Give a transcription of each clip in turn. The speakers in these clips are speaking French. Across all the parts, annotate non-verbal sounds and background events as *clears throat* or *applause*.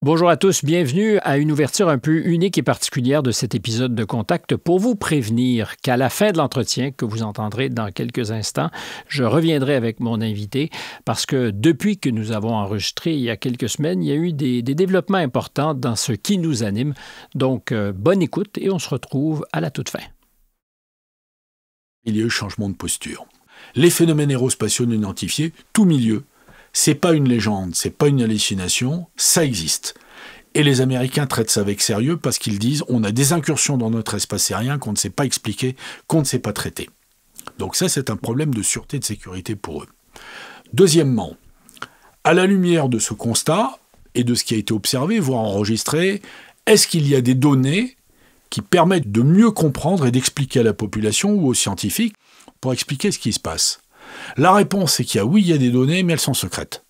Bonjour à tous, bienvenue à une ouverture un peu unique et particulière de cet épisode de Contact pour vous prévenir qu'à la fin de l'entretien que vous entendrez dans quelques instants, je reviendrai avec mon invité parce que depuis que nous avons enregistré il y a quelques semaines, il y a eu des, développements importants dans ce qui nous anime. Donc, euh, bonne écoute et on se retrouve à la toute fin. Milieu changement de posture. Les phénomènes aérospatiaux non identifiés, tout milieu, c'est pas une légende, c'est pas une hallucination, ça existe. Et les Américains traitent ça avec sérieux parce qu'ils disent on a des incursions dans notre espace aérien qu'on ne sait pas expliquer, qu'on ne sait pas traiter. Donc ça, c'est un problème de sûreté et de sécurité pour eux. Deuxièmement, à la lumière de ce constat et de ce qui a été observé, voire enregistré, est-ce qu'il y a des données qui permettent de mieux comprendre et d'expliquer à la population ou aux scientifiques pour expliquer ce qui se passe la réponse est qu'il y a oui, il y a des données, mais elles sont secrètes.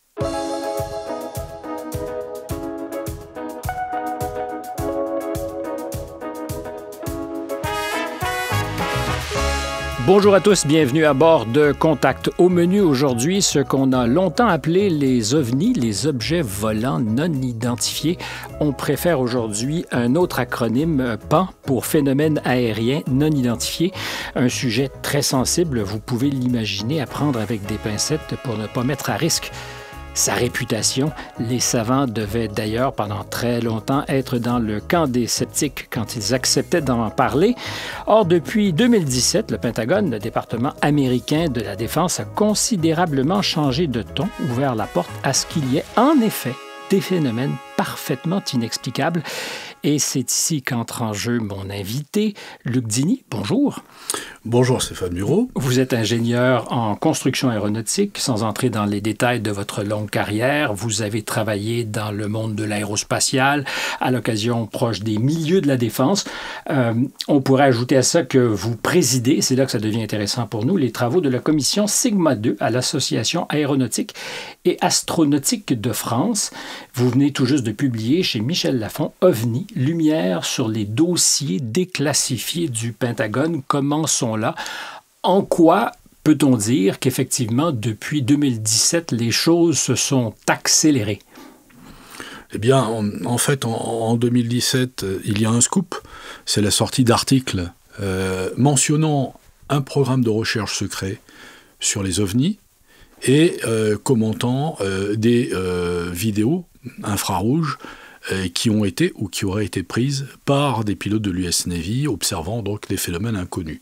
Bonjour à tous, bienvenue à bord de Contact. Au menu aujourd'hui, ce qu'on a longtemps appelé les ovnis, les objets volants non identifiés. On préfère aujourd'hui un autre acronyme PAN pour phénomène aérien non identifié, un sujet très sensible, vous pouvez l'imaginer, à prendre avec des pincettes pour ne pas mettre à risque sa réputation. Les savants devaient d'ailleurs pendant très longtemps être dans le camp des sceptiques quand ils acceptaient d'en parler. Or, depuis 2017, le Pentagone, le département américain de la défense, a considérablement changé de ton, ouvert la porte à ce qu'il y ait en effet des phénomènes parfaitement inexplicables et c'est ici qu'entre en jeu mon invité, Luc Dini. Bonjour. Bonjour Stéphane Bureau. Vous êtes ingénieur en construction aéronautique. Sans entrer dans les détails de votre longue carrière, vous avez travaillé dans le monde de l'aérospatial à l'occasion proche des milieux de la défense. Euh, on pourrait ajouter à ça que vous présidez, c'est là que ça devient intéressant pour nous, les travaux de la commission Sigma 2 à l'Association aéronautique et astronautique de France. Vous venez tout juste de publier chez Michel Lafon OVNI, lumière sur les dossiers déclassifiés du Pentagone. Commençons là. En quoi peut-on dire qu'effectivement, depuis 2017, les choses se sont accélérées? Eh bien, en fait, en, 2017, euh, il y a un scoop. C'est la sortie d'articles euh, mentionnant un programme de recherche secret sur les ovnis et euh, commentant des vidéos infrarouges euh, qui ont été ou qui auraient été prises par des pilotes de l'US Navy observant donc des phénomènes inconnus.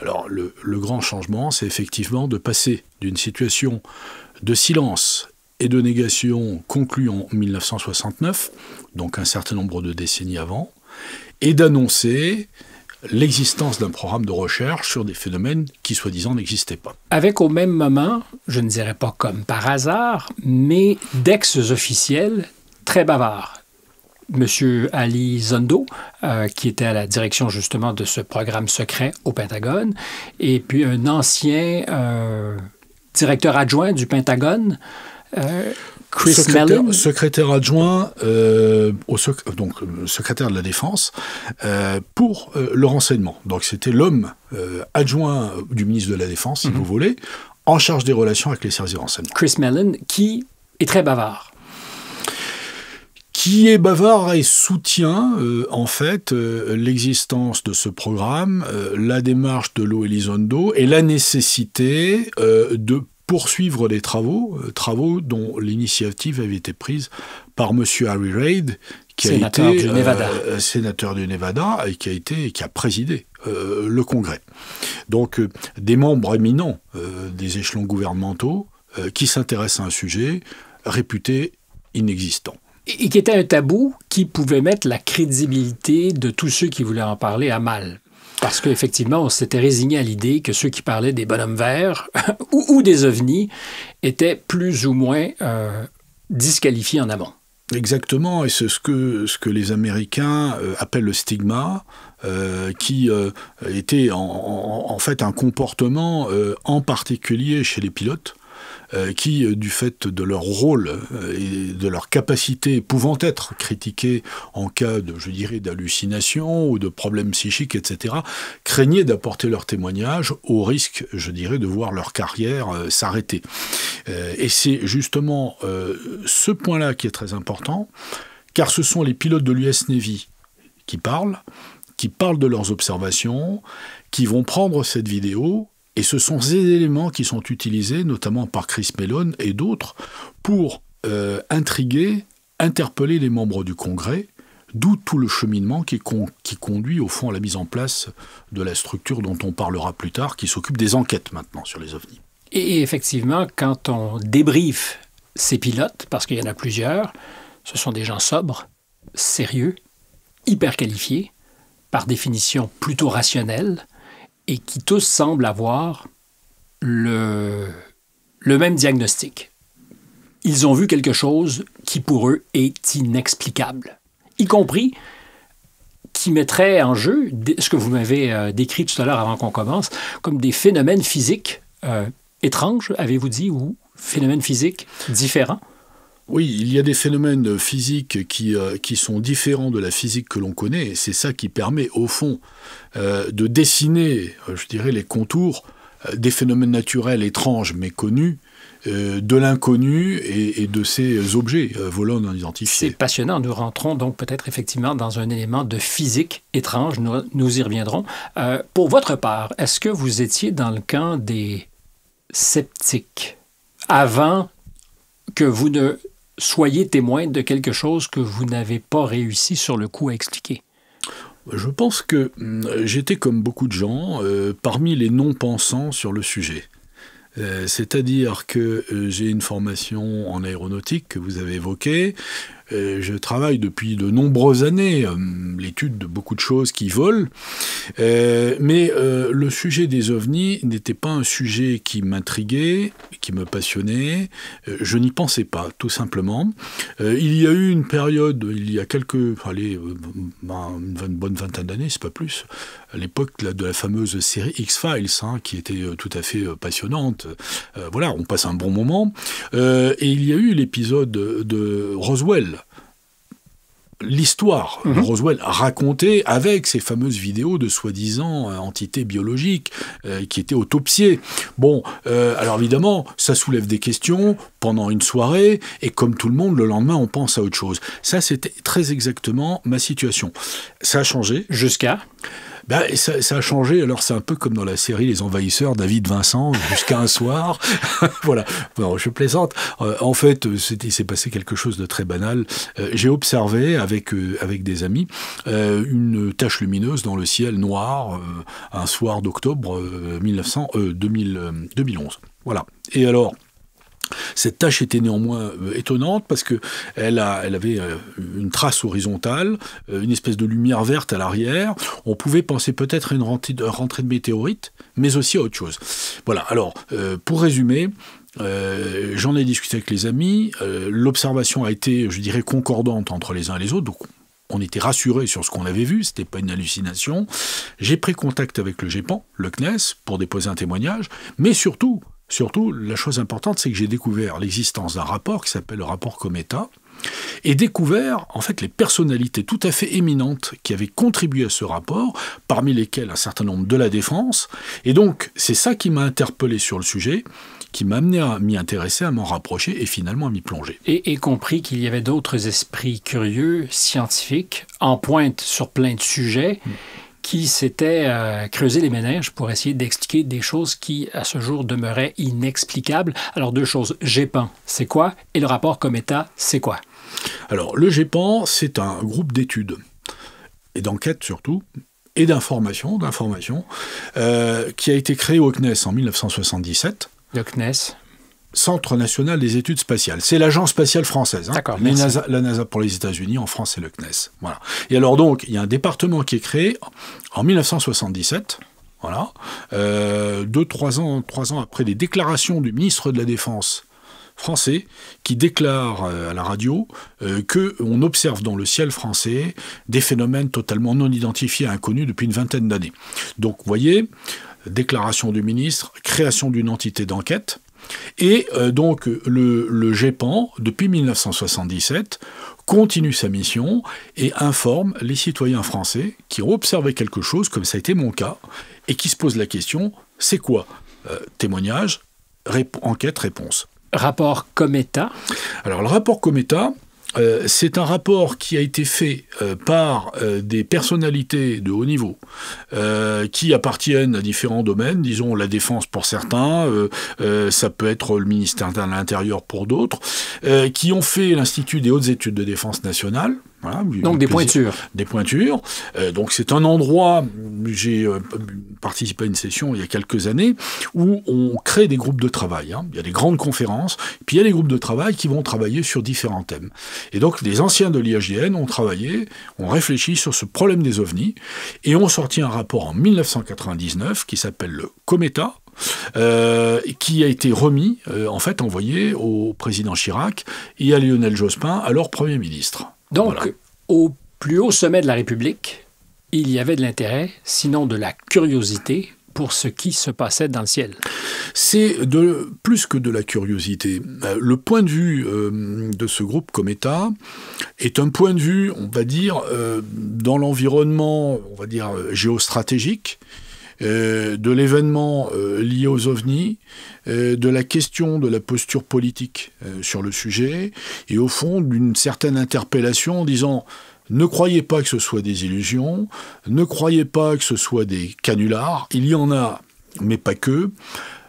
Alors le, grand changement, c'est effectivement de passer d'une situation de silence et de négation conclue en 1969, donc un certain nombre de décennies avant, et d'annoncer l'existence d'un programme de recherche sur des phénomènes qui soi-disant n'existaient pas. Avec au même moment, je ne dirais pas comme par hasard, mais d'ex-officiels très bavard. Monsieur Ali Zondo, euh, qui était à la direction justement de ce programme secret au Pentagone, et puis un ancien euh, directeur adjoint du Pentagone. Euh, Chris secrétaire, Mellon. secrétaire adjoint au donc secrétaire de la défense pour le renseignement. Donc c'était l'homme adjoint du ministre de la défense, si mhm. vous voulez, en charge des relations avec les services de renseignement. Chris Mellon, qui est très bavard qui est bavard et soutient euh, en fait euh, l'existence de ce programme, euh, la démarche de l'eau Elizondo et la nécessité de poursuivre les travaux, travaux dont l'initiative avait été prise par Monsieur Harry Reid, qui a été sénateur du Nevada et qui a été qui a présidé le Congrès. Donc des membres éminents des échelons gouvernementaux qui s'intéressent à un sujet réputé inexistant et, qui était un tabou qui pouvait mettre la crédibilité de tous ceux qui voulaient en parler à mal. Parce qu'effectivement, on s'était résigné à l'idée que ceux qui parlaient des bonhommes verts *laughs* ou, des ovnis étaient plus ou moins euh, disqualifiés en avant. Exactement, et c'est ce que, les Américains euh, appellent le stigma, euh, qui était en, fait un comportement en particulier chez les pilotes euh, qui, euh, du fait de leur rôle euh, et de leur capacité pouvant être critiquée en cas de, je dirais, d'hallucination ou de problèmes psychiques, etc., craignaient d'apporter leur témoignage au risque, je dirais, de voir leur carrière s'arrêter. et c'est justement ce point-là qui est très important, car ce sont les pilotes de l'US Navy qui parlent, qui parlent de leurs observations, qui vont prendre cette vidéo et ce sont ces éléments qui sont utilisés, notamment par Chris Mellon et d'autres, pour euh, intriguer, interpeller les membres du Congrès, d'où tout le cheminement qui, conduit au fond à la mise en place de la structure dont on parlera plus tard, qui s'occupe des enquêtes maintenant sur les ovnis. Et effectivement, quand on débriefe ces pilotes, parce qu'il y en a plusieurs, ce sont des gens sobres, sérieux, hyper qualifiés, par définition plutôt rationnels, et qui tous semblent avoir le, même diagnostic. Ils ont vu quelque chose qui pour eux est inexplicable, y compris qui mettrait en jeu ce que vous m'avez euh, décrit tout à l'heure avant qu'on commence, comme des phénomènes physiques euh, étranges, avez-vous dit, ou phénomènes physiques différents. Oui, il y a des phénomènes physiques qui, euh, qui sont différents de la physique que l'on connaît, et c'est ça qui permet, au fond, euh, de dessiner, euh, je dirais, les contours des phénomènes naturels étranges mais connus, de l'inconnu et, de ces objets volants non identifiés. C'est passionnant. Nous rentrons donc peut-être effectivement dans un élément de physique étrange. Nous, nous y reviendrons. pour votre part, est-ce que vous étiez dans le camp des sceptiques avant que vous ne soyez témoin de quelque chose que vous n'avez pas réussi sur le coup à expliquer Je pense que hum, j'étais comme beaucoup de gens euh, parmi les non-pensants sur le sujet. Euh, c'est-à-dire que euh, j'ai une formation en aéronautique que vous avez évoquée, je travaille depuis de nombreuses années euh, l'étude de beaucoup de choses qui volent, euh, mais euh, le sujet des ovnis n'était pas un sujet qui m'intriguait, qui me passionnait. je n'y pensais pas, tout simplement. il y a eu une période, il y a quelques, allez, ben, une bonne vingtaine d'années, c'est pas plus, à l'époque de la fameuse série X-Files, hein, qui était tout à fait passionnante. voilà, on passe un bon moment. et il y a eu l'épisode de Roswell l'histoire de mhm. Roswell racontée avec ces fameuses vidéos de soi-disant euh, entités biologiques euh, qui étaient autopsiées. Bon, euh, alors évidemment, ça soulève des questions pendant une soirée, et comme tout le monde, le lendemain, on pense à autre chose. Ça, c'était très exactement ma situation. Ça a changé. Jusqu'à ben, ça, ça, a changé. Alors, c'est un peu comme dans la série Les Envahisseurs, David Vincent, jusqu'à un soir. *laughs* voilà. Bon, je plaisante. Euh, en fait, euh, il s'est passé quelque chose de très banal. Euh, j'ai observé avec, avec des amis une tache lumineuse dans le ciel noir un soir d'octobre 1900 2011. Voilà. Et alors, cette tâche était néanmoins euh, étonnante parce que elle, a, elle avait euh, une trace horizontale, euh, une espèce de lumière verte à l'arrière. On pouvait penser peut-être à une rentrée de météorite, mais aussi à autre chose. Voilà, alors, pour résumer, j'en ai discuté avec les amis. L'observation a été, je dirais, concordante entre les uns et les autres. Donc, on était rassurés sur ce qu'on avait vu, c'était pas une hallucination. J'ai pris contact avec le GEPAN, le CNES, pour déposer un témoignage, mais surtout, Surtout, la chose importante, c'est que j'ai découvert l'existence d'un rapport qui s'appelle le rapport Cometa, et découvert en fait les personnalités tout à fait éminentes qui avaient contribué à ce rapport, parmi lesquelles un certain nombre de la défense. Et donc, c'est ça qui m'a interpellé sur le sujet, qui m'a amené à m'y intéresser, à m'en rapprocher et finalement à m'y plonger. Et, compris qu'il y avait d'autres esprits curieux, scientifiques, en pointe sur plein de sujets. Hmm qui s'était euh, creusé les ménages pour essayer d'expliquer des choses qui, à ce jour, demeuraient inexplicables. Alors, deux choses. GEPAN, c'est quoi? Et le rapport Cometa, c'est quoi? Alors, le GEPAN, c'est un groupe d'études et d'enquêtes surtout, et d'informations, d'information, euh, qui a été créé au CNES en 1977. Le CNES Centre national des études spatiales. C'est l'agence spatiale française. Hein. D'accord. la NASA pour les États-Unis, en France, c'est le CNES. Voilà. Et alors donc, il y a un département qui est créé en 1977. Voilà. Euh, deux, trois ans, ans après les déclarations du ministre de la Défense français qui déclare euh, à la radio euh, qu'on observe dans le ciel français des phénomènes totalement non identifiés et inconnus depuis une vingtaine d'années. Donc, vous voyez, déclaration du ministre, création d'une entité d'enquête et euh, donc le, GEPAN, depuis 1977, continue sa mission et informe les citoyens français qui ont observé quelque chose, comme ça a été mon cas, et qui se posent la question, c'est quoi euh, Témoignage, enquête, réponse. Rapport Cometa Alors le rapport Cometa, euh, c'est un rapport qui a été fait euh, par euh, des personnalités de haut niveau qui appartiennent à différents domaines, disons la défense pour certains, ça peut être le ministère de l'Intérieur pour d'autres, qui ont fait l'Institut des hautes études de défense nationale, donc des pointures. Des pointures. Euh, donc c'est un endroit, j'ai euh, participé à une session il y a quelques années, où on crée des groupes de travail. Hein. Il y a des grandes conférences, puis il y a des groupes de travail qui vont travailler sur différents thèmes. Et donc les anciens de l'IAGN ont travaillé, ont réfléchi sur ce problème des ovnis, et ont sorti un rapport en 1999 qui s'appelle le COMETA, euh, qui a été remis, en fait envoyé au président Chirac et à Lionel Jospin, alors Premier ministre. Donc, au plus haut sommet de la République, il y avait de l'intérêt, sinon de la curiosité, pour ce qui se passait dans le ciel. C'est de plus que de la curiosité. Euh, le point de vue euh, de ce groupe comme État est un point de vue, on va dire, euh, dans l'environnement, on va dire géostratégique, euh, de l'événement euh, lié aux ovnis, euh, de la question de la posture politique sur le sujet, et au fond d'une certaine interpellation en disant ne croyez pas que ce soit des illusions, ne croyez pas que ce soit des canulars, il y en a, mais pas que.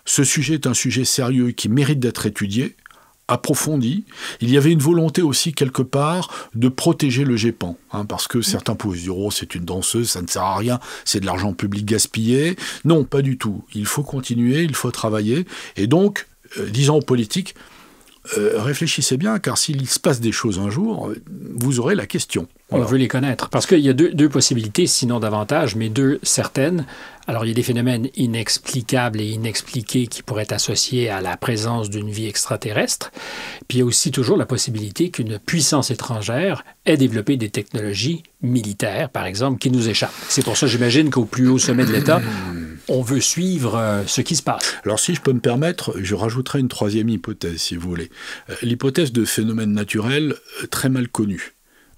Ce sujet est un sujet sérieux qui mérite d'être étudié approfondi. Il y avait une volonté aussi quelque part de protéger le GEPAN, hein, parce que mm. certains pouvaient se dire oh, c'est une danseuse, ça ne sert à rien, c'est de l'argent public gaspillé. Non, pas du tout. Il faut continuer, il faut travailler, et donc disons euh, disant aux politiques euh, réfléchissez bien, car s'il se passe des choses un jour, euh, vous aurez la question. On veut les connaître. Parce qu'il y a deux, possibilités, sinon davantage, mais deux certaines. Alors, il y a des phénomènes inexplicables et inexpliqués qui pourraient être associés à la présence d'une vie extraterrestre. Puis il y a aussi toujours la possibilité qu'une puissance étrangère ait développé des technologies militaires, par exemple, qui nous échappent. C'est pour ça, j'imagine, qu'au plus haut sommet de l'État, *coughs* on veut suivre euh, ce qui se passe. Alors si je peux me permettre, je rajouterai une troisième hypothèse, si vous voulez. Euh, l'hypothèse de phénomènes naturels euh, très mal connus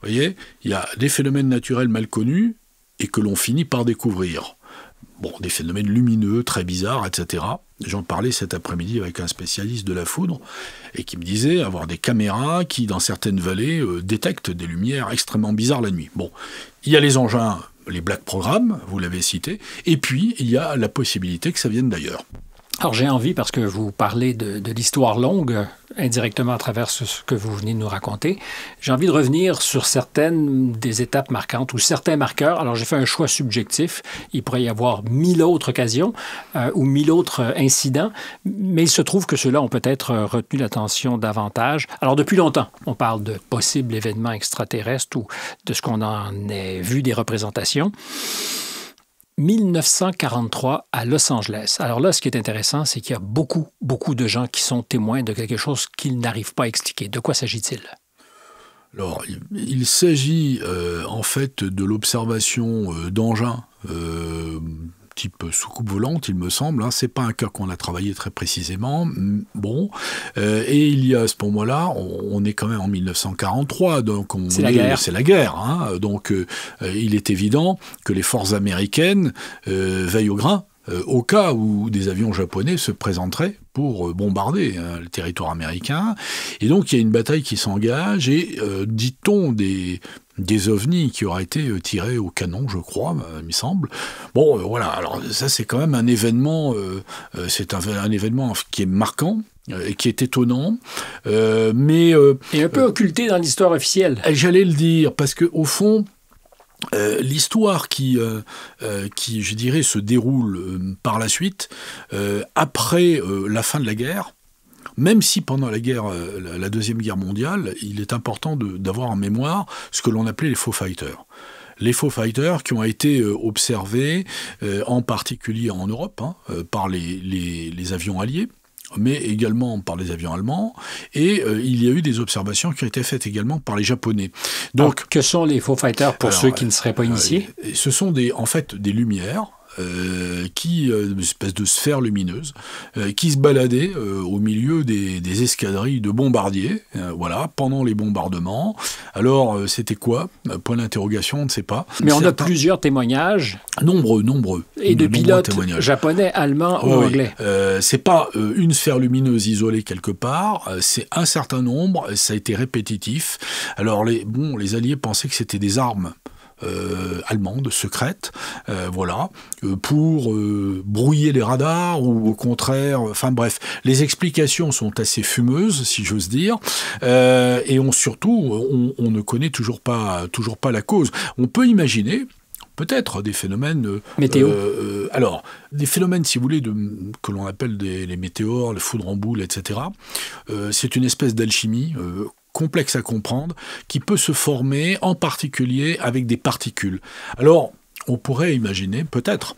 voyez, il y a des phénomènes naturels mal connus et que l'on finit par découvrir. Bon, des phénomènes lumineux, très bizarres, etc. J'en parlais cet après-midi avec un spécialiste de la foudre et qui me disait avoir des caméras qui, dans certaines vallées, euh, détectent des lumières extrêmement bizarres la nuit. Bon, il y a les engins, les black programmes, vous l'avez cité, et puis il y a la possibilité que ça vienne d'ailleurs. Alors j'ai envie, parce que vous parlez de, l'histoire longue, indirectement à travers ce, que vous venez de nous raconter, j'ai envie de revenir sur certaines des étapes marquantes ou certains marqueurs. Alors j'ai fait un choix subjectif, il pourrait y avoir mille autres occasions euh, ou mille autres euh, incidents, mais il se trouve que ceux-là ont peut-être euh, retenu l'attention davantage. Alors depuis longtemps, on parle de possibles événements extraterrestres ou de ce qu'on en ait vu des représentations. 1943 à Los Angeles. Alors là, ce qui est intéressant, c'est qu'il y a beaucoup, beaucoup de gens qui sont témoins de quelque chose qu'ils n'arrivent pas à expliquer. De quoi s'agit-il? Alors, il, s'agit euh, en fait de l'observation euh, d'engins euh, type soucoupe volante, il me semble. Hein. C'est pas un cas qu'on a travaillé très précisément. Bon, euh, et il y a à ce moment-là, on, est quand même en 1943, donc on c'est la guerre. C'est la guerre. Hein. Donc euh, il est évident que les forces américaines euh, veillent au grain au cas où des avions japonais se présenteraient pour bombarder hein, le territoire américain. Et donc il y a une bataille qui s'engage et, dit-on, des des ovnis qui auraient été euh, tirés au canon, je crois, euh, il me semble. Bon, euh, voilà, alors ça c'est quand même un événement, c'est un, événement qui est marquant, qui est étonnant, mais... et un peu occulté dans l'histoire officielle. J'allais le dire, parce que au fond... L'histoire qui, qui, je dirais, se déroule par la suite, après la fin de la guerre, même si pendant la guerre, euh, la Deuxième Guerre mondiale, il est important d'avoir en mémoire ce que l'on appelait les faux fighters les faux fighters qui ont été euh, observés, euh, en particulier en Europe, hein, par les, avions alliés mais également par les avions allemands, et il y a eu des observations qui ont été faites également par les Japonais. Donc, que sont les faux fighters pour ceux qui ne seraient pas initiés Ce sont en fait des lumières euh, qui, euh, une espèce de sphère lumineuse, euh, qui se baladait au milieu des, escadrilles de bombardiers, voilà, pendant les bombardements. Alors, c'était quoi Point d'interrogation, on ne sait pas. Mais on a plusieurs témoignages. Nombreux, nombreux. Et de, pilotes japonais, allemands ou anglais. Ce n'est pas une sphère lumineuse isolée quelque part, c'est un certain nombre, ça a été répétitif. Alors, les, bon, les Alliés pensaient que c'était des armes. Euh, allemande, secrète, euh, voilà, euh, pour brouiller les radars ou au contraire, enfin bref, les explications sont assez fumeuses, si j'ose dire, et on surtout, on, ne connaît toujours pas, toujours pas la cause. On peut imaginer, peut-être des phénomènes météo. alors, des phénomènes, si vous voulez, que l'on appelle les météores, les foudres en boule, etc. c'est une espèce d'alchimie complexe à comprendre, qui peut se former en particulier avec des particules. Alors, on pourrait imaginer peut-être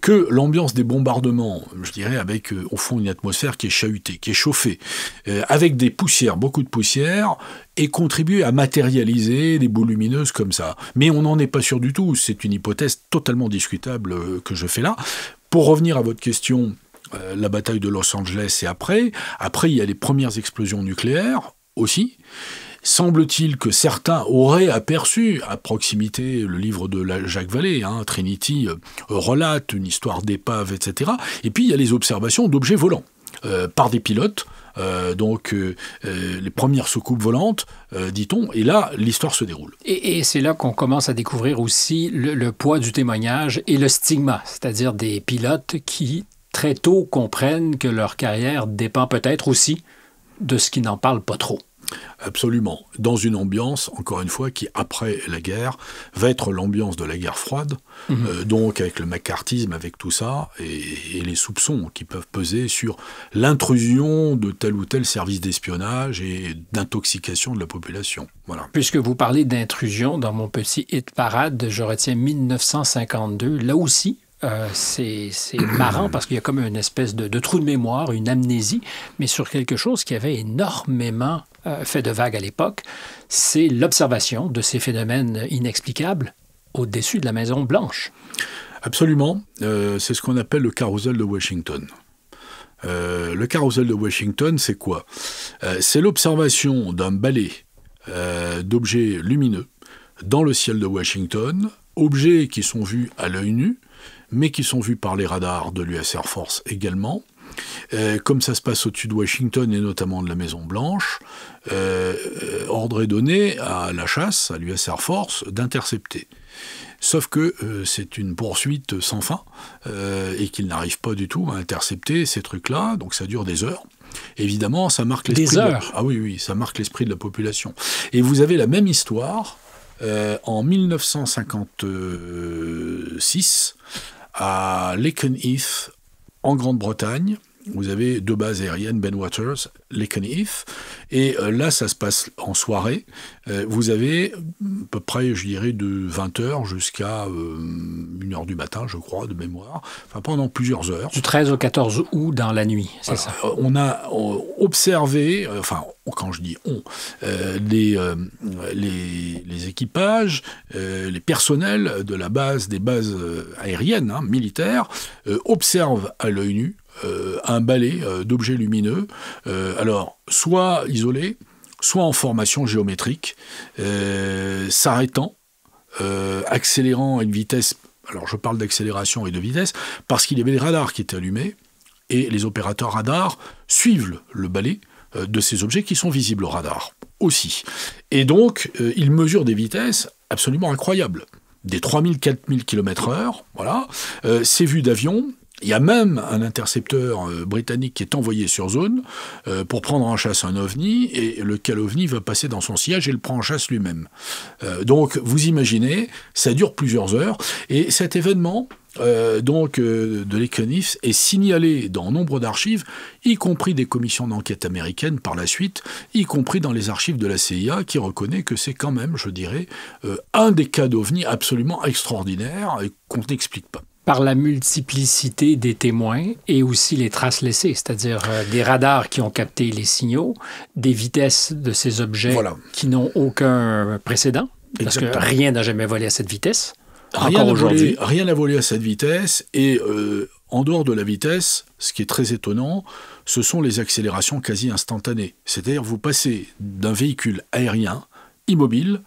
que l'ambiance des bombardements, je dirais avec euh, au fond une atmosphère qui est chahutée, qui est chauffée, euh, avec des poussières, beaucoup de poussières, et contribuer à matérialiser des boules lumineuses comme ça. Mais on n'en est pas sûr du tout, c'est une hypothèse totalement discutable euh, que je fais là. Pour revenir à votre question, la bataille de Los Angeles et après. Après, il y a les premières explosions nucléaires aussi. Semble-t-il que certains auraient aperçu, à proximité, le livre de Jacques Vallée, hein, Trinity euh, relate une histoire d'épave, etc. Et puis il y a les observations d'objets volants euh, par des pilotes, euh, donc les premières soucoupes volantes, dit-on, et là l'histoire se déroule. Et, c'est là qu'on commence à découvrir aussi le poids du témoignage et le stigma, c'est-à-dire des pilotes qui très tôt comprennent que leur carrière dépend peut-être aussi de ce qui n'en parle pas trop. Absolument. Dans une ambiance, encore une fois, qui, après la guerre, va être l'ambiance de la guerre froide, mhm. euh, donc avec le macartisme, avec tout ça, et, les soupçons qui peuvent peser sur l'intrusion de tel ou tel service d'espionnage et d'intoxication de la population. Voilà. Puisque vous parlez d'intrusion, dans mon petit hit parade, je retiens 1952, là aussi, euh, c'est *clears throat* marrant parce qu'il y a comme une espèce de, trou de mémoire, une amnésie, mais sur quelque chose qui avait énormément euh, fait de vagues à l'époque, c'est l'observation de ces phénomènes inexplicables au-dessus de la Maison Blanche. Absolument. Euh, c'est ce qu'on appelle le carousel de Washington. le carousel de Washington, c'est quoi C'est l'observation d'un balai d'objets lumineux dans le ciel de Washington, objets qui sont vus à l'œil nu, mais qui sont vus par les radars de l'US Air Force également. Euh, comme ça se passe au-dessus de Washington et notamment de la Maison Blanche, euh, euh, ordre est donné à la chasse, à l'US Air Force, d'intercepter. Sauf que c'est une poursuite sans fin et qu'ils n'arrivent pas du tout à intercepter ces trucs-là, donc ça dure des heures. Évidemment, ça marque l'esprit. Des heures. Ah oui, oui, ça marque l'esprit de la population. Et vous avez la même histoire en 1956 à Lakenheath, en Grande-Bretagne vous avez deux bases aériennes, Ben Waters, les et euh, là, ça se passe en soirée. Euh, vous avez mm, à peu près, je dirais, de 20h jusqu'à 1h euh, du matin, je crois, de mémoire, enfin pendant plusieurs heures. Du 13 au 14 août dans la nuit, c'est ça On a observé, enfin, quand je dis on, les, les, équipages, les personnels de la base, des bases aériennes, hein, militaires, observent à l'œil nu euh, un balai euh, d'objets lumineux, euh, alors soit isolés, soit en formation géométrique, s'arrêtant, accélérant à une vitesse alors je parle d'accélération et de vitesse, parce qu'il y avait des radars qui étaient allumés, et les opérateurs radars suivent le balai de ces objets qui sont visibles au radar aussi. Et donc, ils mesurent des vitesses absolument incroyables. Des 3000-4000 km/h, voilà. c'est ces vues d'avion, il y a même un intercepteur euh, britannique qui est envoyé sur zone euh, pour prendre en chasse un ovni, et lequel ovni va passer dans son siège et le prend en chasse lui-même. Euh, donc vous imaginez, ça dure plusieurs heures, et cet événement donc de l'Econis est signalé dans nombre d'archives, y compris des commissions d'enquête américaines par la suite, y compris dans les archives de la CIA, qui reconnaît que c'est quand même, je dirais, un des cas d'ovni absolument extraordinaire et qu'on n'explique pas par la multiplicité des témoins et aussi les traces laissées, c'est-à-dire euh, des radars qui ont capté les signaux, des vitesses de ces objets qui n'ont aucun précédent, parce que rien n'a jamais volé à cette vitesse. Rien aujourd'hui. Rien n'a volé à cette vitesse et euh, en dehors de la vitesse, ce qui est très étonnant, ce sont les accélérations quasi instantanées. C'est-à-dire vous passez d'un véhicule aérien immobile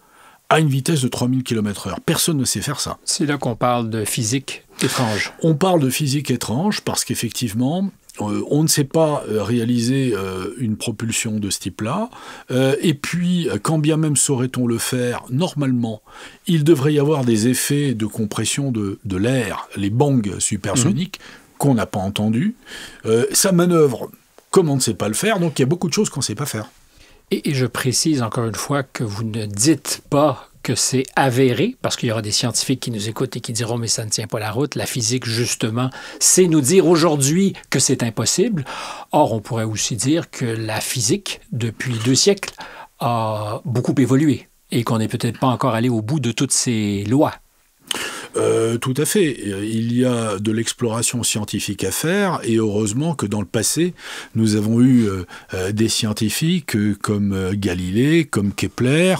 à une vitesse de 3000 km/h. Personne ne sait faire ça. C'est là qu'on parle de physique Étrange. On parle de physique étrange parce qu'effectivement, euh, on ne sait pas euh, réaliser euh, une propulsion de ce type-là. et puis, quand bien même saurait-on le faire, normalement, il devrait y avoir des effets de compression de, l'air, les bangs supersoniques, mhm. qu'on n'a pas entendus. ça manœuvre comme on ne sait pas le faire, donc il y a beaucoup de choses qu'on ne sait pas faire. et, je précise encore une fois que vous ne dites pas que c'est avéré, parce qu'il y aura des scientifiques qui nous écoutent et qui diront mais ça ne tient pas la route, la physique justement, c'est nous dire aujourd'hui que c'est impossible. Or, on pourrait aussi dire que la physique, depuis deux siècles, a beaucoup évolué et qu'on n'est peut-être pas encore allé au bout de toutes ces lois. Euh, tout à fait. Il y a de l'exploration scientifique à faire, et heureusement que dans le passé, nous avons eu euh, euh, des scientifiques comme Galilée, comme Kepler,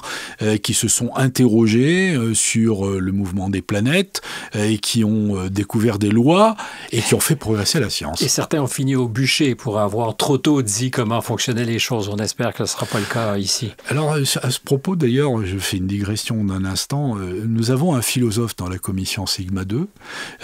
qui se sont interrogés sur le mouvement des planètes, et qui ont découvert des lois, et qui ont fait progresser la science. Et certains ont fini au bûcher pour avoir trop tôt dit comment fonctionnaient les choses. On espère que ce ne sera pas le cas ici. Alors, à ce propos, d'ailleurs, je fais une digression d'un instant. Nous avons un philosophe dans la communauté mission Sigma 2,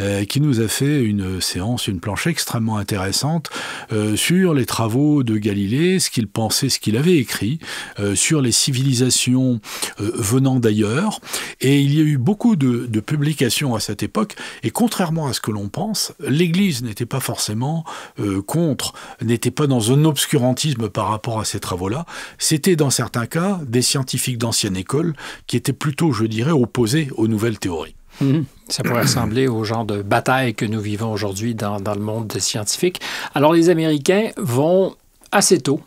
euh, qui nous a fait une séance, une planche extrêmement intéressante euh, sur les travaux de Galilée, ce qu'il pensait, ce qu'il avait écrit, euh, sur les civilisations venant d'ailleurs. Et il y a eu beaucoup de, de, publications à cette époque, et contrairement à ce que l'on pense, l'Église n'était pas forcément contre, n'était pas dans un obscurantisme par rapport à ces travaux-là. C'était dans certains cas des scientifiques d'ancienne école qui étaient plutôt, je dirais, opposés aux nouvelles théories. Mhm. Ça pourrait ressembler au genre de bataille que nous vivons aujourd'hui dans, le monde scientifique. Alors les Américains vont assez tôt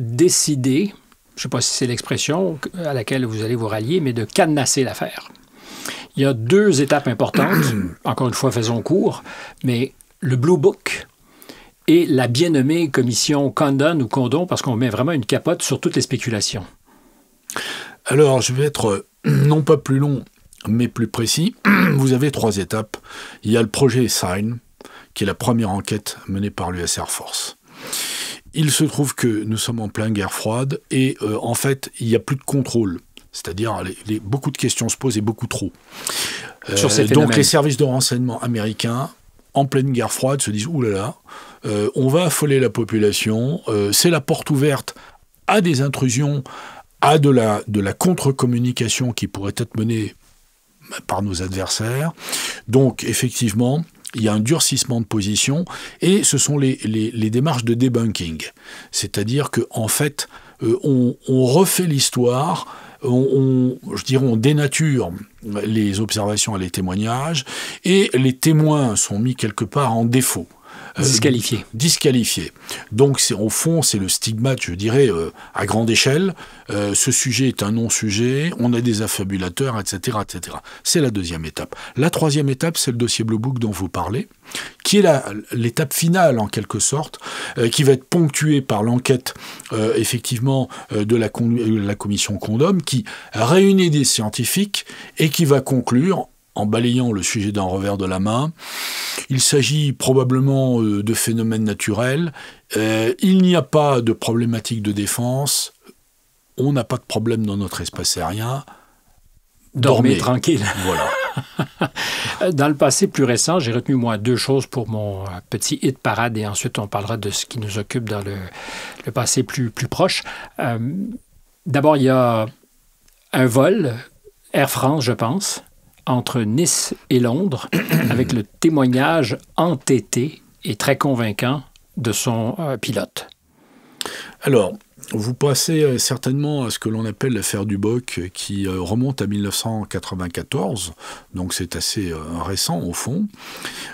décider, je ne sais pas si c'est l'expression à laquelle vous allez vous rallier, mais de cadenasser l'affaire. Il y a deux étapes importantes, *clears throat* encore une fois faisons court, mais le Blue Book, et la bien nommée commission Condon ou Condon, parce qu'on met vraiment une capote sur toutes les spéculations. Alors, je vais être euh, *clears throat* non pas plus long mais plus précis, *clears throat* vous avez trois étapes. Il y a le projet SIGN, qui est la première enquête menée par l'US Air Force. Il se trouve que nous sommes en pleine guerre froide et euh, en fait, il n'y a plus de contrôle. C'est-à-dire, beaucoup de questions se posent et beaucoup trop. Euh, donc, les services de renseignement américains, en pleine guerre froide, se disent oulala, là euh, là, on va affoler la population, c'est la porte ouverte à des intrusions, à de la contre-communication qui pourrait être menée par nos adversaires. Donc effectivement, il y a un durcissement de position et ce sont les, démarches de debunking. C'est-à-dire qu'en en fait, euh, on, refait l'histoire, on, je on dénature les observations et les témoignages et les témoins sont mis quelque part en défaut. Euh, disqualifié. disqualifié. Donc c'est au fond c'est le stigmate, je dirais, euh, à grande échelle. Euh, ce sujet est un non-sujet. On a des affabulateurs, etc., etc. C'est la deuxième étape. La troisième étape, c'est le dossier Blue Book dont vous parlez, qui est l'étape finale en quelque sorte, qui va être ponctuée par l'enquête effectivement de la, la commission Condom, qui réunit des scientifiques et qui va conclure en balayant le sujet d'un revers de la main. Il s'agit probablement euh, de phénomènes naturels. Euh, il n'y a pas de problématique de défense. On n'a pas de problème dans notre espace aérien. Dormez, tranquille. Voilà. *laughs* Dans le passé plus récent, j'ai retenu moi deux choses pour mon euh, petit hit parade et ensuite on parlera de ce qui nous occupe dans le, passé plus, proche. D'abord, il y a un vol, Air France, je pense, entre Nice et Londres *coughs* avec le témoignage entêté et très convaincant de son euh, pilote. Alors, vous passez euh, certainement à ce que l'on appelle l'affaire Duboc, euh, qui euh, remonte à 1994, donc c'est assez récent au fond.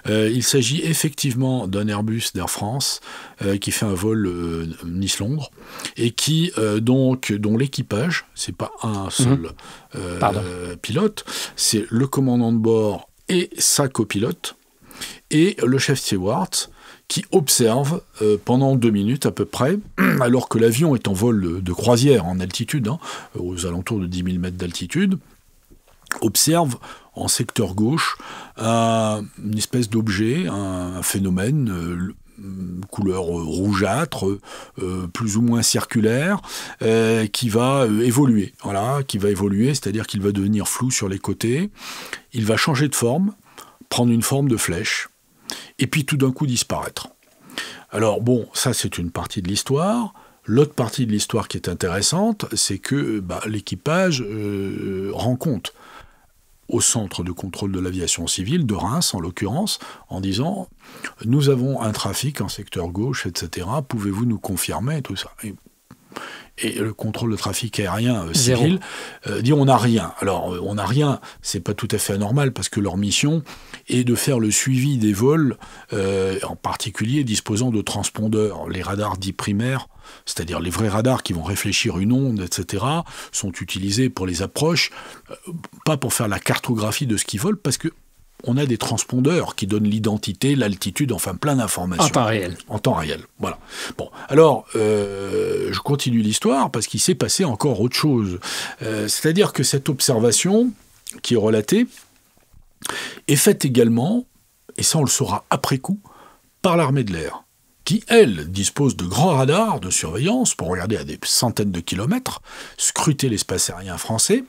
il s'agit effectivement d'un Airbus d'Air France qui fait un vol Nice-Londres et qui donc dont l'équipage, c'est pas un mhm. seul pilote, c'est le commandant de bord et sa copilote et le chef steward qui observe euh, pendant deux minutes à peu près, *clears throat* alors que l'avion est en vol de, croisière en altitude, hein, aux alentours de 10 000 mètres d'altitude, observe en secteur gauche une espèce d'objet, un, phénomène. Euh, mm, couleur euh, rougeâtre, plus ou moins circulaire, qui va évoluer. Voilà, qui va évoluer, c'est-à-dire qu'il va devenir flou sur les côtés. Il va changer de forme, prendre une forme de flèche et puis tout d'un coup disparaître. Alors bon, ça c'est une partie de l'histoire. L'autre partie de l'histoire qui est intéressante, c'est que bah, l'équipage euh, rencontre rend au centre de contrôle de l'aviation civile, de Reims en l'occurrence, en disant Nous avons un trafic en secteur gauche, etc. Pouvez-vous nous confirmer tout ça et le contrôle de trafic aérien euh, civil, euh, dit on n'a rien. Alors euh, on n'a rien, c'est pas tout à fait anormal parce que leur mission est de faire le suivi des vols, en particulier disposant de transpondeurs, les radars dits primaires. C'est-à-dire les vrais radars qui vont réfléchir une onde, etc., sont utilisés pour les approches, pas pour faire la cartographie de ce qui vole parce que on a des transpondeurs qui donnent l'identité, l'altitude, enfin plein d'informations. En temps réel. En temps réel, voilà. Bon, alors, euh, je continue l'histoire parce qu'il s'est passé encore autre chose. Euh, c'est-à-dire que cette observation qui est relatée est faite également, et ça on le saura après coup, par l'armée de l'air qui, elle, dispose de grands radars de surveillance pour regarder à des centaines de kilomètres, scruter l'espace aérien français.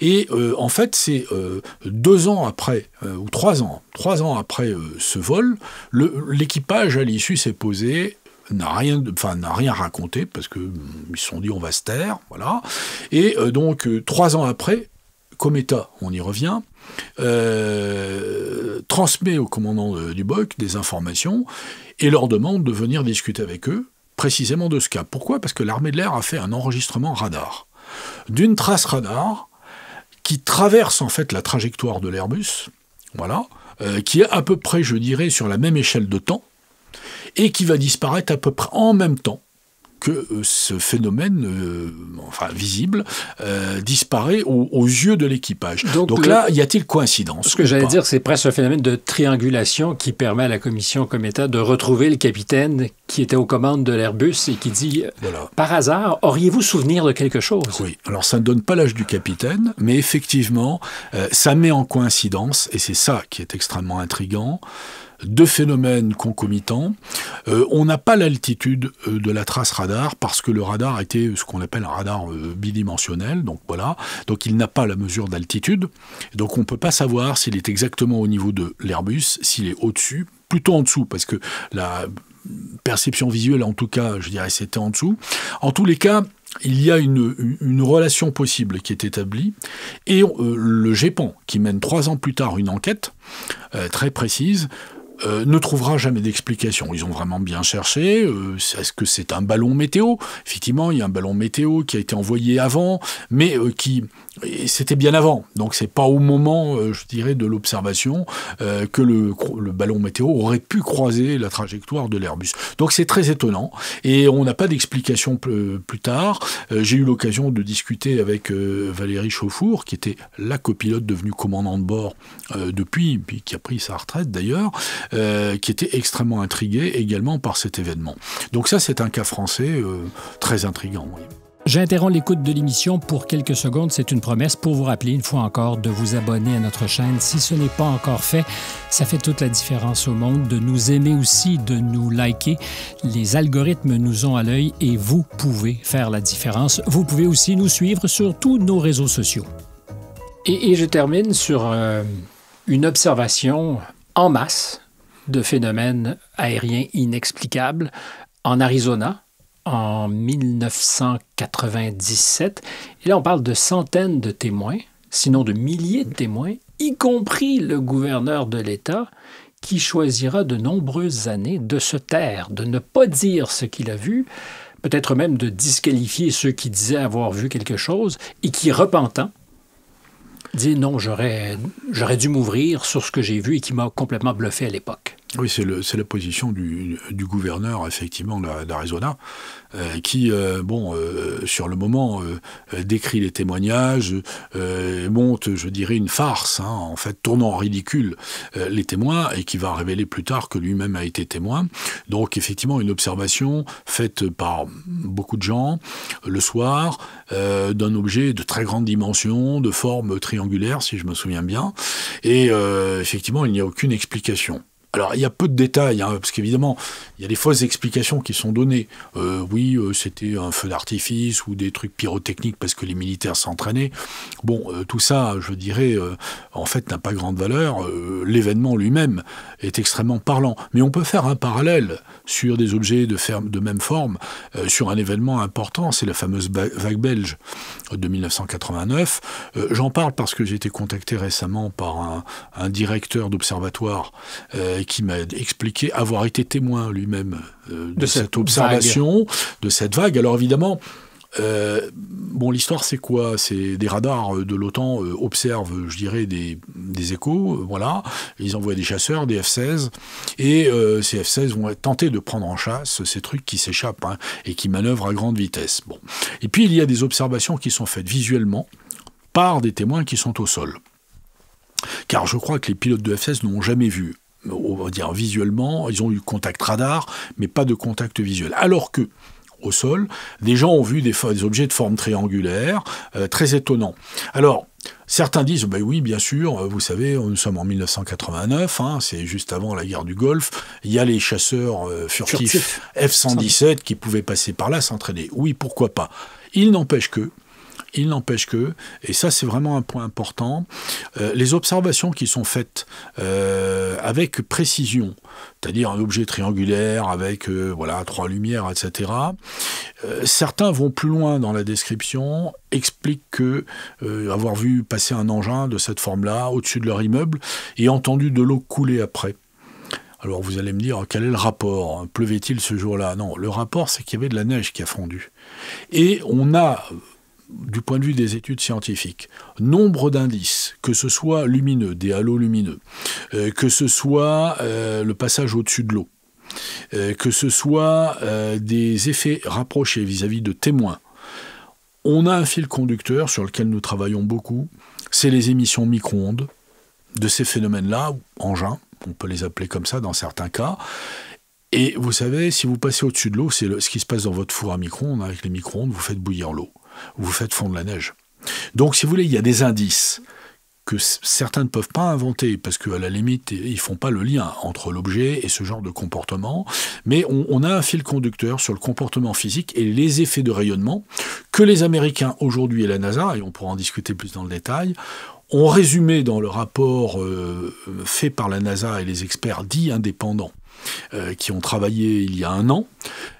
Et euh, en fait, c'est euh, deux ans après, euh, ou trois ans, trois ans après ce vol, l'équipage à l'issue s'est posé n'a rien, enfin, rien raconté parce que se sont dit on va se taire, voilà. Et donc trois ans après, Cometa, on y revient, transmet au commandant du BOC des informations et leur demande de venir discuter avec eux précisément de ce cas. Pourquoi Parce que l'armée de l'air a fait un enregistrement radar d'une trace radar qui traverse en fait la trajectoire de l'Airbus, voilà, euh, qui est à peu près, je dirais, sur la même échelle de temps, et qui va disparaître à peu près en même temps que euh, ce phénomène, euh, enfin visible, euh, disparaît aux, yeux de l'équipage. Donc, là, y a-t-il coïncidence Ce que j'allais dire, c'est presque un phénomène de triangulation qui permet à la Commission comme État de retrouver le capitaine qui était aux commandes de l'Airbus et qui dit Par hasard, auriez-vous souvenir de quelque chose Oui, alors ça ne donne pas l'âge du capitaine, mais effectivement, ça met en coïncidence, et c'est ça qui est extrêmement intrigant deux phénomènes concomitants. Euh, on n'a pas l'altitude euh, de la trace radar parce que le radar était ce qu'on appelle un radar euh, bidimensionnel, donc voilà. Donc il n'a pas la mesure d'altitude. Donc on ne peut pas savoir s'il est exactement au niveau de l'Airbus, s'il est au-dessus, plutôt en dessous, parce que la perception visuelle, en tout cas, je dirais, c'était en dessous. En tous les cas, il y a une, relation possible qui est établie. Et le GEPAN, qui mène trois ans plus tard une enquête très précise, euh, ne trouvera jamais d'explication. Ils ont vraiment bien cherché. Euh, est-ce que c'est un ballon météo Effectivement, il y a un ballon météo qui a été envoyé avant, mais euh, qui c'était bien avant. Donc c'est pas au moment, je dirais, de l'observation que le, ballon météo aurait pu croiser la trajectoire de l'Airbus. Donc c'est très étonnant et on n'a pas d'explication plus, tard. J'ai eu l'occasion de discuter avec Valérie Chauffour, qui était la copilote devenue commandant de bord depuis, puis qui a pris sa retraite d'ailleurs. Euh, qui était extrêmement intrigué également par cet événement. Donc ça, c'est un cas français euh, très intriguant. Oui. J'interromps l'écoute de l'émission pour quelques secondes. C'est une promesse pour vous rappeler une fois encore de vous abonner à notre chaîne si ce n'est pas encore fait. Ça fait toute la différence au monde de nous aimer aussi, de nous liker. Les algorithmes nous ont à l'œil et vous pouvez faire la différence. Vous pouvez aussi nous suivre sur tous nos réseaux sociaux. Et, je termine sur euh, une observation en masse de phénomènes aériens inexplicables en Arizona en 1997. Et là, on parle de centaines de témoins, sinon de milliers de témoins, y compris le gouverneur de l'État, qui choisira de nombreuses années de se taire, de ne pas dire ce qu'il a vu, peut-être même de disqualifier ceux qui disaient avoir vu quelque chose et qui, repentant, Dis non, j'aurais dû m'ouvrir sur ce que j'ai vu et qui m'a complètement bluffé à l'époque. Oui, c'est la position du, gouverneur, effectivement, d'Arizona, euh, qui, euh, bon, euh, sur le moment, décrit les témoignages, monte, je dirais, une farce, hein, en fait, tournant en ridicule les témoins, et qui va révéler plus tard que lui-même a été témoin. Donc, effectivement, une observation faite par beaucoup de gens le soir, d'un objet de très grande dimension, de forme triangulaire, si je me souviens bien, et effectivement, il n'y a aucune explication. Alors, il y a peu de détails, hein, parce qu'évidemment, il y a des fausses explications qui sont données. Euh, oui, euh, c'était un feu d'artifice ou des trucs pyrotechniques parce que les militaires s'entraînaient. Bon, euh, tout ça, je dirais, en fait, n'a pas grande valeur. L'événement lui-même est extrêmement parlant. Mais on peut faire un parallèle sur des objets de, même forme, sur un événement important, c'est la fameuse vague belge de 1989. J'en parle parce que j'ai été contacté récemment par un, un directeur d'observatoire et qui m'a expliqué avoir été témoin lui-même euh, de, cette, observation, de cette vague. Alors évidemment, euh, bon, l'histoire, c'est quoi C'est des radars euh, de l'OTAN observent, je dirais, des, échos, voilà. Ils envoient des chasseurs, des F-16, et ces F-16 vont tenter de prendre en chasse ces trucs qui s'échappent hein, et qui manœuvrent à grande vitesse. Bon. Et puis, il y a des observations qui sont faites visuellement par des témoins qui sont au sol. Car je crois que les pilotes de F-16 n'ont jamais vu on va dire visuellement, ils ont eu contact radar, mais pas de contact visuel. Alors que, au sol, des gens ont vu des, objets de forme triangulaire, euh, très étonnant. Alors, Certains disent, ben oui, bien sûr, euh, vous savez, euh, nous sommes en 1989, hein, c'est juste avant la guerre du Golfe, il y a les chasseurs furtifs F-117 qui pouvaient passer par là, s'entraîner. Oui, pourquoi pas. Il n'empêche que, il n'empêche que, et ça c'est vraiment un point important, euh, les observations qui sont faites euh, avec précision, c'est-à-dire un objet triangulaire avec euh, voilà trois lumières, etc. certains vont plus loin dans la description, expliquent que avoir vu passer un engin de cette forme-là au-dessus de leur immeuble et entendu de l'eau couler après. Alors vous allez me dire, quel est le rapport hein Pleuvait-il ce jour-là Non, le rapport, c'est qu'il y avait de la neige qui a fondu. Et on a du point de vue des études scientifiques, nombre d'indices, que ce soit lumineux, des halos lumineux, euh, que ce soit euh, le passage au-dessus de l'eau, euh, que ce soit des effets rapprochés vis-à-vis de témoins, on a un fil conducteur sur lequel nous travaillons beaucoup, c'est les émissions micro-ondes de ces phénomènes-là, ou engins, on peut les appeler comme ça dans certains cas, et vous savez, si vous passez au-dessus de l'eau, c'est ce qui se passe dans votre four à micro-ondes. Avec les micro-ondes, vous faites bouillir l'eau vous faites fondre la neige. Donc, si vous voulez, il y a des indices que certains ne peuvent pas inventer, parce qu'à la limite, ils font pas le lien entre l'objet et ce genre de comportement, mais on, a un fil conducteur sur le comportement physique et les effets de rayonnement que les Américains aujourd'hui et la NASA, et on pourra en discuter plus dans le détail, ont résumé dans le rapport euh, fait par la NASA et les experts dits indépendants euh, qui ont travaillé il y a un an.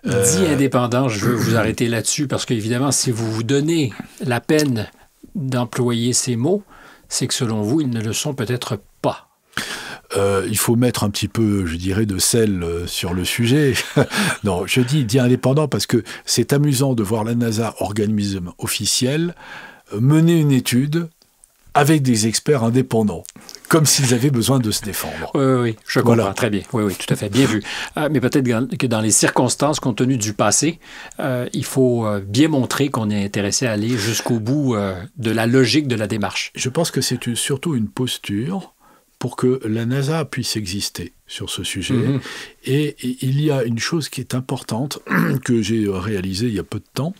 Euh, dit indépendant, je veux vous arrêter là-dessus parce qu'évidemment, si vous vous donnez la peine d'employer ces mots, c'est que selon vous, ils ne le sont peut-être pas. Euh, il faut mettre un petit peu, je dirais, de sel sur le sujet. *laughs* non, je dis, dit indépendant parce que c'est amusant de voir la NASA, organisme officiel, mener une étude avec des experts indépendants comme s'ils avaient besoin de se défendre. Oui, oui, je comprends très bien. Oui, oui, tout à fait, bien vu. Euh, mais peut-être que dans les circonstances, compte tenu du passé, euh, il faut euh, bien montrer qu'on est intéressé à aller jusqu'au bout de la logique de la démarche. Je pense que c'est surtout une posture pour que la NASA puisse exister sur ce sujet. Mhm. Et, il y a une chose qui est importante *clears throat* que j'ai euh, réalisée il y a peu de temps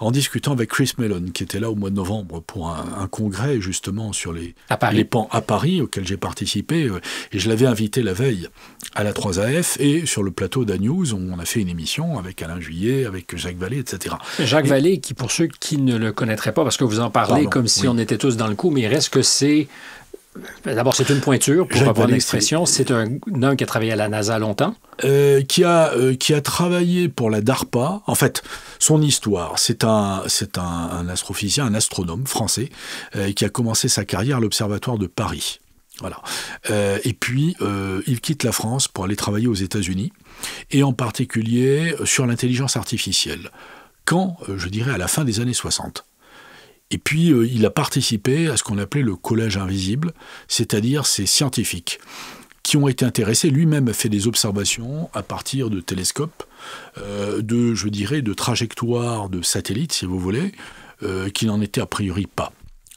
en discutant avec Chris Mellon, qui était là au mois de novembre pour un, congrès justement sur les, les pans à Paris auquel j'ai participé. Euh, et je l'avais invité la veille à la 3AF et sur le plateau d'Anews, on a fait une émission avec Alain Juillet, avec Jacques Vallée, etc. Jacques Vallée, qui pour ceux qui ne le connaîtraient pas, parce que vous en parlez comme si on était tous dans le coup, mais il reste que c'est D'abord, c'est une pointure, pour reprendre l'expression. C'est un homme qui a travaillé à la NASA longtemps. Euh, qui, a, euh, qui a travaillé pour la DARPA. En fait, son histoire, c'est un, c'est un, astrophysicien, un astronome français, euh, qui a commencé sa carrière à l'Observatoire de Paris. Voilà. et puis, il quitte la France pour aller travailler aux États-Unis, et en particulier sur l'intelligence artificielle, quand, je dirais, à la fin des années 60. Et puis, euh, il a participé à ce qu'on appelait le collège invisible, c'est-à-dire ces scientifiques qui ont été intéressés. Lui-même a fait des observations à partir de télescopes, euh, de, je dirais, de trajectoires de satellites, si vous voulez, euh, qui n'en étaient a priori pas.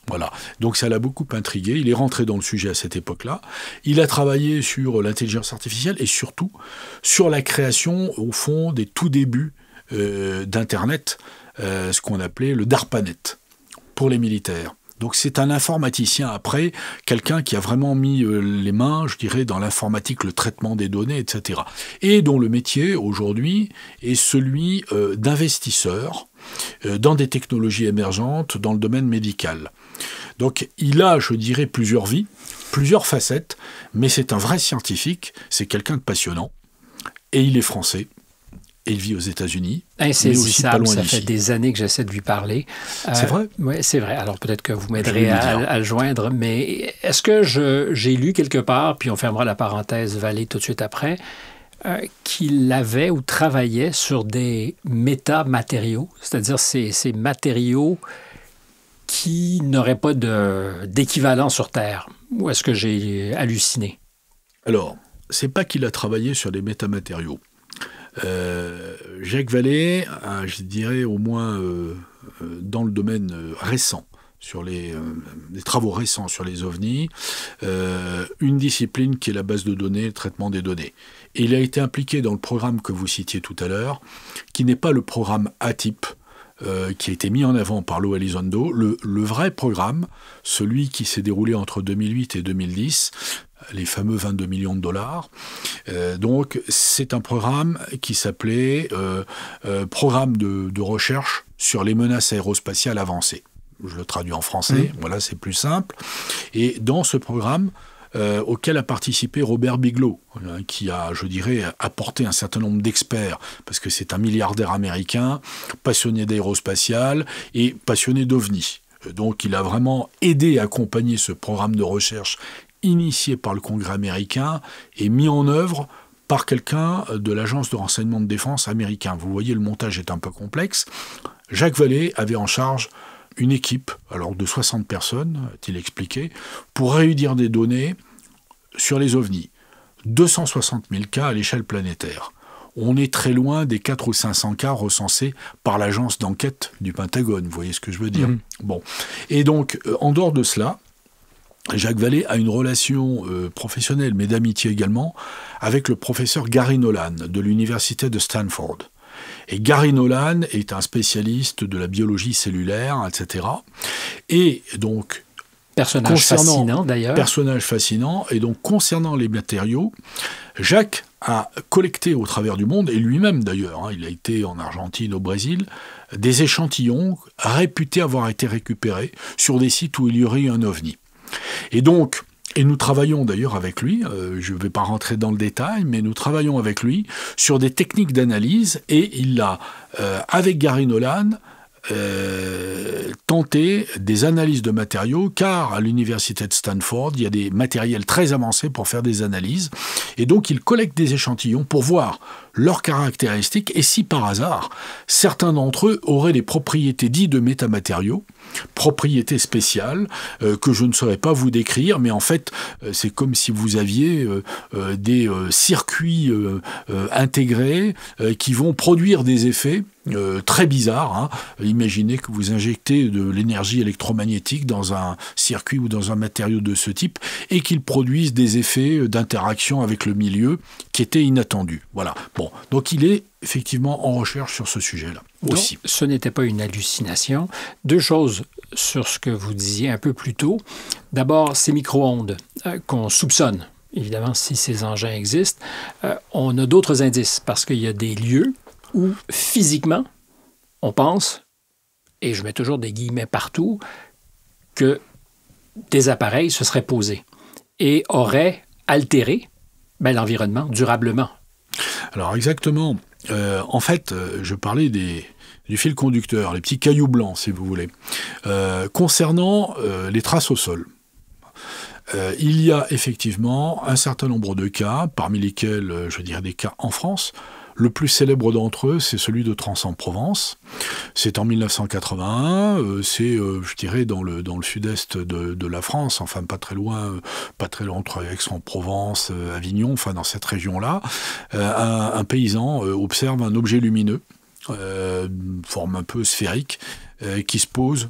Voilà. Donc ça l'a beaucoup intrigué. Il est rentré dans le sujet à cette époque-là. Il a travaillé sur l'intelligence artificielle et surtout sur la création, au fond, des tout débuts d'Internet, ce qu'on appelait le DARPANET les militaires. Donc c'est un informaticien après, quelqu'un qui a vraiment mis euh, les mains, je dirais, dans l'informatique, le traitement des données, etc. Et dont le métier aujourd'hui est celui euh, d'investisseur euh, dans des technologies émergentes dans le domaine médical. Donc il a, je dirais, plusieurs vies, plusieurs facettes, mais c'est un vrai scientifique, c'est quelqu'un de passionnant, et il est français, il vit aux États-Unis. Insaisissable, ça fait des années que j'essaie de lui parler. Euh, c'est vrai? Oui, c'est vrai. Alors peut-être que vous m'aiderez à, le joindre, mais est-ce que j'ai lu quelque part, puis on fermera la parenthèse Vallée tout de suite après, euh, qu'il avait ou travaillait sur des métamatériaux, c'est-à-dire ces, ces, matériaux qui n'auraient pas d'équivalent sur Terre. Ou est-ce que j'ai halluciné? Alors, c'est pas qu'il a travaillé sur des métamatériaux. Euh, Jacques Vallée, a, je dirais au moins euh, euh, dans le domaine récent, sur les, travaux récents sur les ovnis, une discipline qui est la base de données, le traitement des données. il a été impliqué dans le programme que vous citiez tout à l'heure, qui n'est pas le programme ATIP, qui a été mis en avant par Lo le vrai programme, celui qui s'est déroulé entre 2008 et 2010, les fameux 22 millions de dollars. Euh, donc c'est un programme qui s'appelait euh, euh, Programme de, recherche sur les menaces aérospatiales avancées. Je le traduis en français, mmh. voilà, c'est plus simple. Et dans ce programme, auquel a participé Robert Bigelow, qui a, je dirais, apporté un certain nombre d'experts, parce que c'est un milliardaire américain, passionné d'aérospatial et passionné d'OVNI. Donc il a vraiment aidé à accompagner ce programme de recherche initié par le Congrès américain et mis en œuvre par quelqu'un de l'agence de renseignement de défense américain. Vous voyez, le montage est un peu complexe. Jacques Vallée avait en charge une équipe, alors de 60 personnes, a-t-il expliqué, pour réunir des données sur les ovnis. 260 000 cas à l'échelle planétaire. On est très loin des 4 ou 500 cas recensés par l'agence d'enquête du Pentagone, vous voyez ce que je veux dire. Mmh. Bon. Et donc, euh, en dehors de cela, Jacques Vallée a une relation euh, professionnelle, mais d'amitié également, avec le professeur Gary Nolan de l'université de Stanford. Et Gary Nolan est un spécialiste de la biologie cellulaire, etc. Et donc, Personnage fascinant d'ailleurs. Personnage fascinant. Et donc concernant les matériaux, Jacques a collecté au travers du monde, et lui-même d'ailleurs, hein, il a été en Argentine, au Brésil, des échantillons réputés avoir été récupérés sur des sites où il y aurait eu un ovni. Et donc, et nous travaillons d'ailleurs avec lui, euh, je ne vais pas rentrer dans le détail, mais nous travaillons avec lui sur des techniques d'analyse et il a, euh, avec Gary Nolan, euh, tenté des analyses de matériaux, car à l'université de Stanford, il y a des matériels très avancés pour faire des analyses. Et donc, il collecte des échantillons pour voir leurs caractéristiques et si par hasard, certains d'entre eux auraient des propriétés dites de métamatériaux, propriétés spéciales euh, que je ne saurais pas vous décrire, mais en fait, euh, c'est comme si vous aviez euh, des circuits intégrés qui vont produire des effets très bizarres, hein. Imaginez que vous injectez de l'énergie électromagnétique dans un circuit ou dans un matériau de ce type et qu'ils produisent des effets d'interaction avec le milieu qui étaient inattendus. Voilà donc il est effectivement en recherche sur ce sujet-là aussi. ce n'était pas une hallucination. Deux choses sur ce que vous disiez un peu plus tôt. D'abord, ces micro-ondes euh, qu'on soupçonne. Évidemment, si ces engins existent, euh, on a d'autres indices parce qu'il y a des lieux où physiquement, on pense, et je mets toujours des guillemets partout, que des appareils se seraient posés et auraient altéré ben, l'environnement durablement alors exactement. Euh, en fait, euh, je parlais des, du fil conducteur, les petits cailloux blancs, si vous voulez. Euh, concernant les traces au sol, il y a effectivement un certain nombre de cas, parmi lesquels, je dirais, des cas en France, le plus célèbre d'entre eux, c'est celui de Trans-en-Provence. C'est en 1981, euh, c'est, euh, je dirais, dans le, sud-est de, la France, enfin pas très loin, euh, pas très loin entre Aix-en-Provence, Avignon, enfin dans cette région-là. Un, paysan observe un objet lumineux, forme un peu sphérique, qui se pose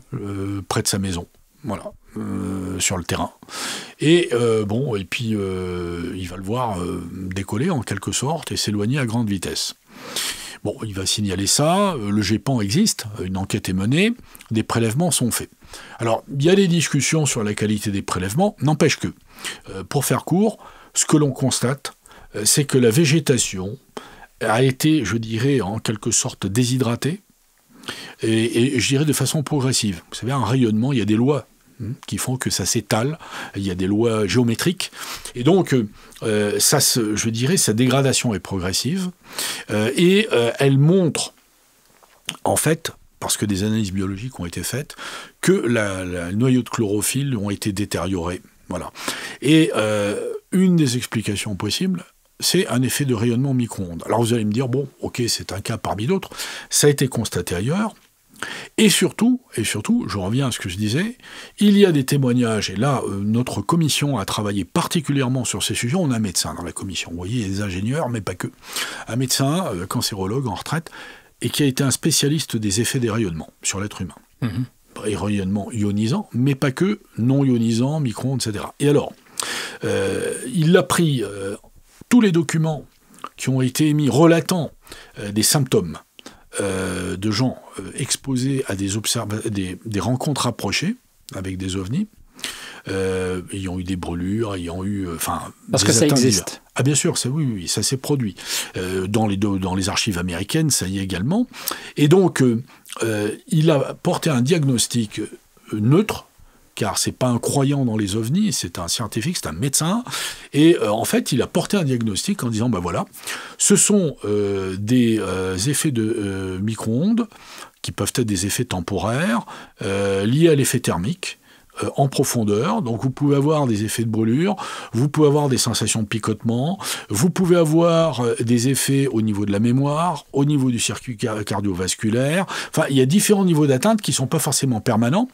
près de sa maison. Voilà. Euh, sur le terrain. Et euh, bon, et puis euh, il va le voir décoller en quelque sorte et s'éloigner à grande vitesse. Bon, il va signaler ça, le GEPAN existe, une enquête est menée, des prélèvements sont faits. Alors, il y a des discussions sur la qualité des prélèvements, n'empêche que, pour faire court, ce que l'on constate, c'est que la végétation a été, je dirais, en quelque sorte déshydratée, et, et je dirais de façon progressive. Vous savez, un rayonnement, il y a des lois Hmm. qui font que ça s'étale. Il y a des lois géométriques. Et donc, euh, euh, ça je dirais, sa dégradation est progressive. Euh, et elle montre, en fait, parce que des analyses biologiques ont été faites, que la, noyaux noyau de chlorophylle ont été détériorés. Voilà. Et une des explications possibles, c'est un effet de rayonnement micro-ondes. Alors vous allez me dire, bon, ok, c'est un cas parmi d'autres, ça a été constaté ailleurs, et surtout, et surtout, je reviens à ce que je disais, il y a des témoignages, et là, euh, notre commission a travaillé particulièrement sur ces sujets, on a un médecin dans la commission, vous voyez, des ingénieurs, mais pas que, un médecin, euh, cancérologue en retraite, et qui a été un spécialiste des effets des rayonnements sur l'être humain. Mhm. Et rayonnements ionisants, mais pas que, non ionisants, micro etc. Et alors, euh, il a pris tous les documents qui ont été émis relatant des symptômes euh, de gens euh, exposés à des, rencontres approchées avec des ovnis, euh, ayant eu des brûlures, ayant eu, enfin, parce que ça existe. Ah bien sûr, ça oui, ça s'est produit dans les dans les archives américaines, ça y est également. Et donc, il a porté un diagnostic neutre car c'est pas un croyant dans les ovnis, c'est un scientifique, c'est un médecin, et euh, en fait, il a porté un diagnostic en disant, bah, voilà, ce sont euh, des euh, effets de micro-ondes qui peuvent être des effets temporaires liés à l'effet thermique, euh, en profondeur. Donc vous pouvez avoir des effets de brûlure, vous pouvez avoir des sensations de picotement, vous pouvez avoir euh, des effets au niveau de la mémoire, au niveau du circuit cardiovasculaire. Enfin, il y a différents niveaux d'atteinte qui ne sont pas forcément permanents,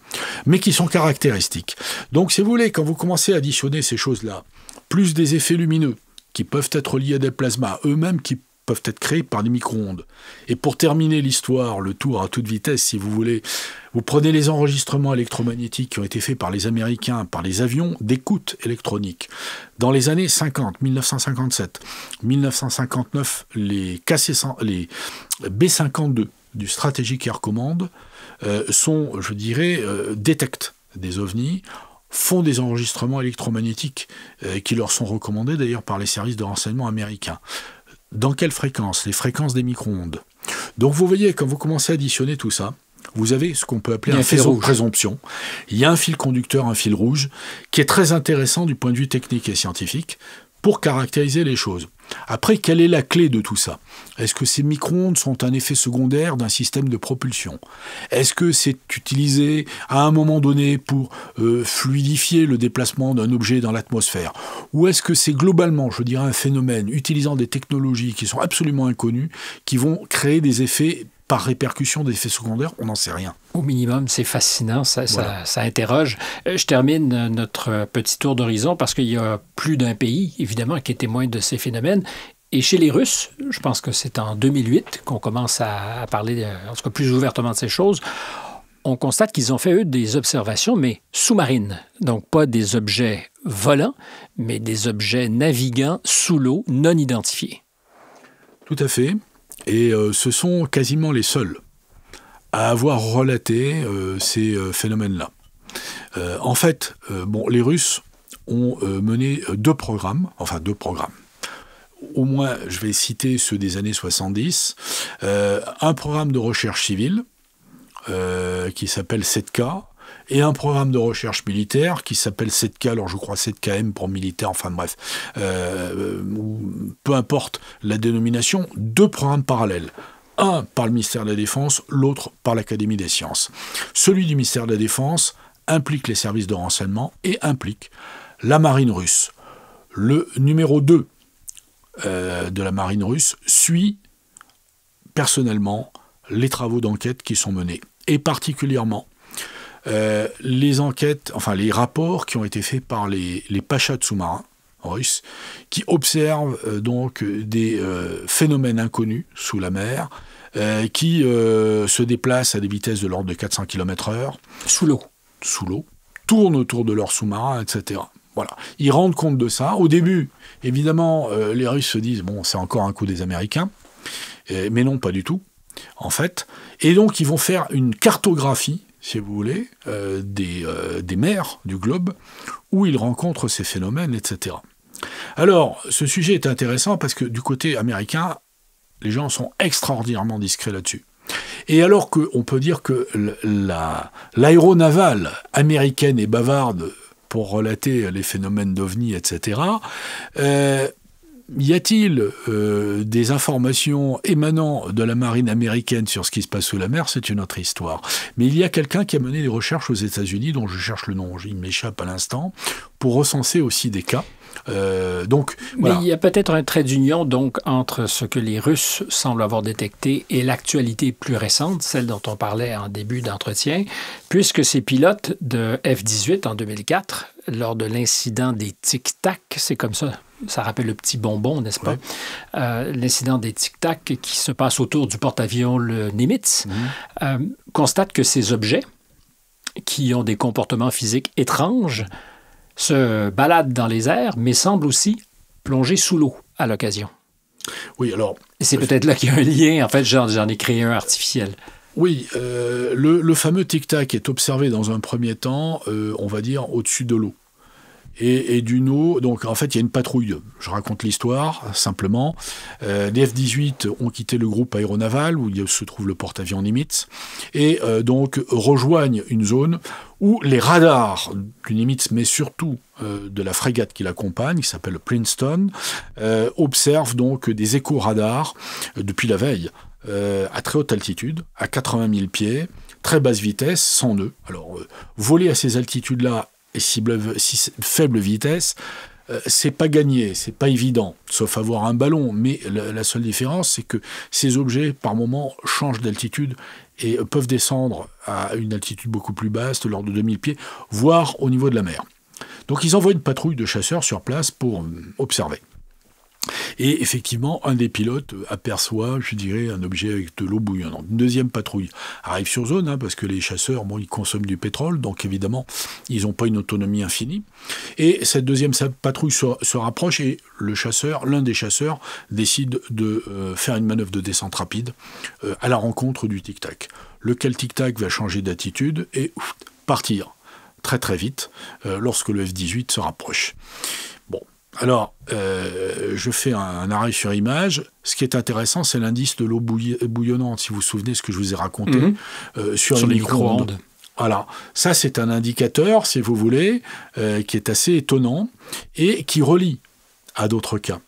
mais qui sont caractéristiques. Donc si vous voulez, quand vous commencez à additionner ces choses-là, plus des effets lumineux, qui peuvent être liés à des plasmas, eux-mêmes qui peuvent être créés par des micro-ondes. Et pour terminer l'histoire, le tour à toute vitesse, si vous voulez, vous prenez les enregistrements électromagnétiques qui ont été faits par les Américains, par les avions, d'écoute électronique. Dans les années 50, 1957, 1959, les, les B-52 du Strategic Air Command euh, sont, je dirais, euh, détectent des ovnis, font des enregistrements électromagnétiques euh, qui leur sont recommandés d'ailleurs par les services de renseignement américains dans quelle fréquence Les fréquences des micro-ondes. Donc vous voyez, quand vous commencez à additionner tout ça, vous avez ce qu'on peut appeler un, un faisceau Il y a un fil conducteur, un fil rouge, qui est très intéressant du point de vue technique et scientifique pour caractériser les choses. Après, quelle est la clé de tout ça Est-ce que ces micro-ondes sont un effet secondaire d'un système de propulsion Est-ce que c'est utilisé à un moment donné pour euh, fluidifier le déplacement d'un objet dans l'atmosphère Ou est-ce que c'est globalement, je dirais, un phénomène utilisant des technologies qui sont absolument inconnues, qui vont créer des effets par répercussion d'effets secondaires, on n'en sait rien. Au minimum, c'est fascinant, ça, ça, ça, interroge. Euh, je termine euh, notre euh, petit tour d'horizon parce qu'il y a plus d'un pays, évidemment, qui est témoin de ces phénomènes. Et chez les Russes, je pense que c'est en 2008 qu'on commence à, parler, en tout cas plus ouvertement de ces choses on constate qu'ils ont fait, eux, des observations, mais sous-marines. Donc, pas des objets volants, mais des objets navigants sous l'eau non identifiés. Tout à fait. Et euh, ce sont quasiment les seuls à avoir relaté euh, ces euh, phénomènes-là. en fait, bon, les Russes ont mené deux programmes, enfin deux programmes. Au moins, je vais citer ceux des années 70. un programme de recherche civile qui s'appelle 7K, et un programme de recherche militaire qui s'appelle 7K, alors je crois 7KM pour militaire, enfin bref, euh, euh, peu importe la dénomination, deux programmes parallèles un par le ministère de la Défense, l'autre par l'Académie des sciences. Celui du ministère de la Défense implique les services de renseignement et implique la marine russe. Le numéro 2 euh, de la marine russe suit personnellement les travaux d'enquête qui sont menés, et particulièrement euh, les enquêtes, enfin les rapports qui ont été faits par les, les de sous-marins russes, qui observent euh, donc des euh, phénomènes inconnus sous la mer, qui se déplacent à des vitesses de l'ordre de 400 km/h. Sous l'eau. Sous l'eau. Tournent autour de leurs sous-marins, etc. Voilà. Ils rendent compte de ça. Au début, évidemment, les Russes se disent bon, c'est encore un coup des Américains. mais non, pas du tout, en fait. Et donc, ils vont faire une cartographie si vous voulez, euh, des, euh, des mers du globe, où ils rencontrent ces phénomènes, etc. Alors, ce sujet est intéressant parce que du côté américain, les gens sont extraordinairement discrets là-dessus. Et alors qu'on peut dire que l'aéronavale américaine est bavarde pour relater les phénomènes d'OVNI, etc., y a-t-il euh, des informations émanant de la marine américaine sur ce qui se passe sous la mer C'est une autre histoire. Mais il y a quelqu'un qui a mené des recherches aux États-Unis, dont je cherche le nom, il m'échappe à l'instant, pour recenser aussi des cas. Euh, donc, Mais il y a peut-être un trait d'union donc entre ce que les Russes semblent avoir détecté et l'actualité plus récente, celle dont on parlait en début d'entretien, puisque ces pilotes de F-18 en 2004, lors de l'incident des Tic Tac, c'est comme ça ça rappelle le petit bonbon, n'est-ce pas? Euh, l'incident des Tic Tac qui se passe autour du porte-avions le Nimitz mhm. euh, constate que ces objets, qui ont des comportements physiques étranges, se baladent dans les airs, mais semblent aussi plonger sous l'eau à l'occasion. Oui, alors. C'est peut-être là qu'il y a un lien. En fait, j'en ai créé un artificiel. Oui, euh, le, fameux tic-tac est observé dans un premier temps, on va dire, au-dessus de l'eau et, du no Donc en fait, il y a une patrouille. Je raconte l'histoire simplement. Euh, les F-18 ont quitté le groupe aéronaval où se trouve le porte-avions Nimitz et euh, donc rejoignent une zone où les radars du Nimitz, mais surtout euh, de la frégate qui l'accompagne, qui s'appelle Princeton, observent donc des éco-radars depuis la veille à très haute altitude, à 80 000 pieds très basse vitesse, sans nœud. Alors, voler à ces altitudes-là et si faible vitesse, euh, c'est pas gagné, c'est pas évident, sauf avoir un ballon. Mais la, seule différence, c'est que ces objets, par moment, changent d'altitude et peuvent descendre à une altitude beaucoup plus basse, de l'ordre de 2000 pieds, voire au niveau de la mer. Donc ils envoient une patrouille de chasseurs sur place pour euh, observer. Et effectivement, un des pilotes aperçoit, je dirais, un objet avec de l'eau bouillante. Une deuxième patrouille arrive sur zone, hein, parce que les chasseurs, bon, ils consomment du pétrole, donc évidemment, ils n'ont pas une autonomie infinie. Et cette deuxième patrouille se, rapproche et le chasseur, l'un des chasseurs, décide de euh, faire une manœuvre de descente rapide euh, à la rencontre du tic-tac. Lequel tic-tac va changer d'attitude et partir très très vite euh, lorsque le F-18 se rapproche. Alors, euh, je fais un, arrêt sur image. Ce qui est intéressant, c'est l'indice de l'eau bouillonnante, si vous vous souvenez ce que je vous ai raconté, mhm. euh, sur, les micro-ondes. voilà, ça c'est un indicateur, si vous voulez, euh, qui est assez étonnant et qui relie à d'autres cas.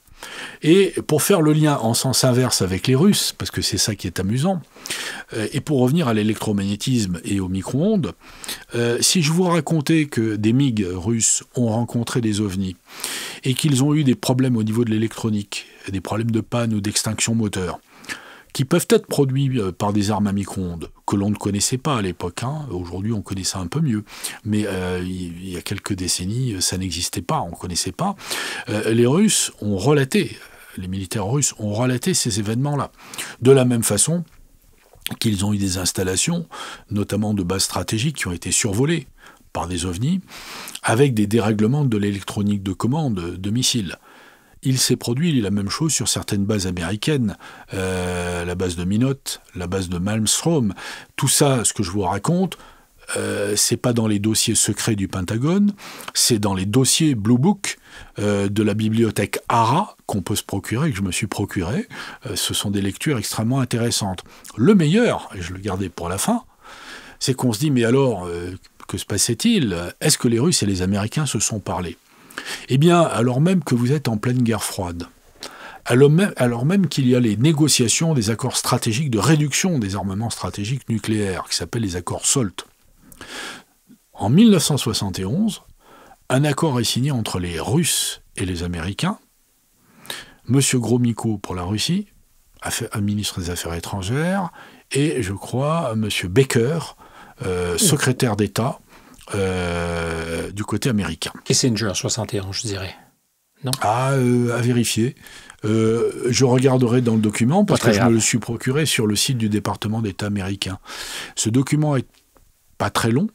Et pour faire le lien en sens inverse avec les Russes, parce que c'est ça qui est amusant, euh, et pour revenir à l'électromagnétisme et aux micro-ondes, euh, si je vous racontais que des MiG russes ont rencontré des ovnis et qu'ils ont eu des problèmes au niveau de l'électronique, des problèmes de panne ou d'extinction moteur, qui peuvent être produits euh, par des armes à micro-ondes que l'on ne connaissait pas à l'époque. Hein. Aujourd'hui, on connaît ça un peu mieux. Mais euh, il y a quelques décennies, ça n'existait pas, on ne connaissait pas. Euh, les Russes ont relaté, les militaires russes ont relaté ces événements-là. De la même façon qu'ils ont eu des installations, notamment de bases stratégiques, qui ont été survolées par des ovnis, avec des dérèglements de l'électronique de commande de missiles. Il s'est produit la même chose sur certaines bases américaines, euh, la base de Minot, la base de Malmstrom. Tout ça, ce que je vous raconte, euh, c'est pas dans les dossiers secrets du Pentagone, c'est dans les dossiers Blue Book euh, de la bibliothèque ARA qu'on peut se procurer, que je me suis procuré. ce sont des lectures extrêmement intéressantes. Le meilleur, et je le gardais pour la fin, c'est qu'on se dit mais alors, que se passait-il Est-ce que les Russes et les Américains se sont parlés eh bien, alors même que vous êtes en pleine guerre froide, alors même, qu'il y a les négociations des accords stratégiques de réduction des armements stratégiques nucléaires, qui s'appellent les accords SOLT, En 1971, un accord est signé entre les Russes et les Américains. M. Gromyko pour la Russie, un ministre des Affaires étrangères, et je crois M. Baker, euh, secrétaire d'État euh, du côté américain. Kissinger 61, je dirais. Non ah, euh, à vérifier. Euh, je regarderai dans le document parce que je me le suis procuré sur le site du département d'État américain. Ce document est pas très long,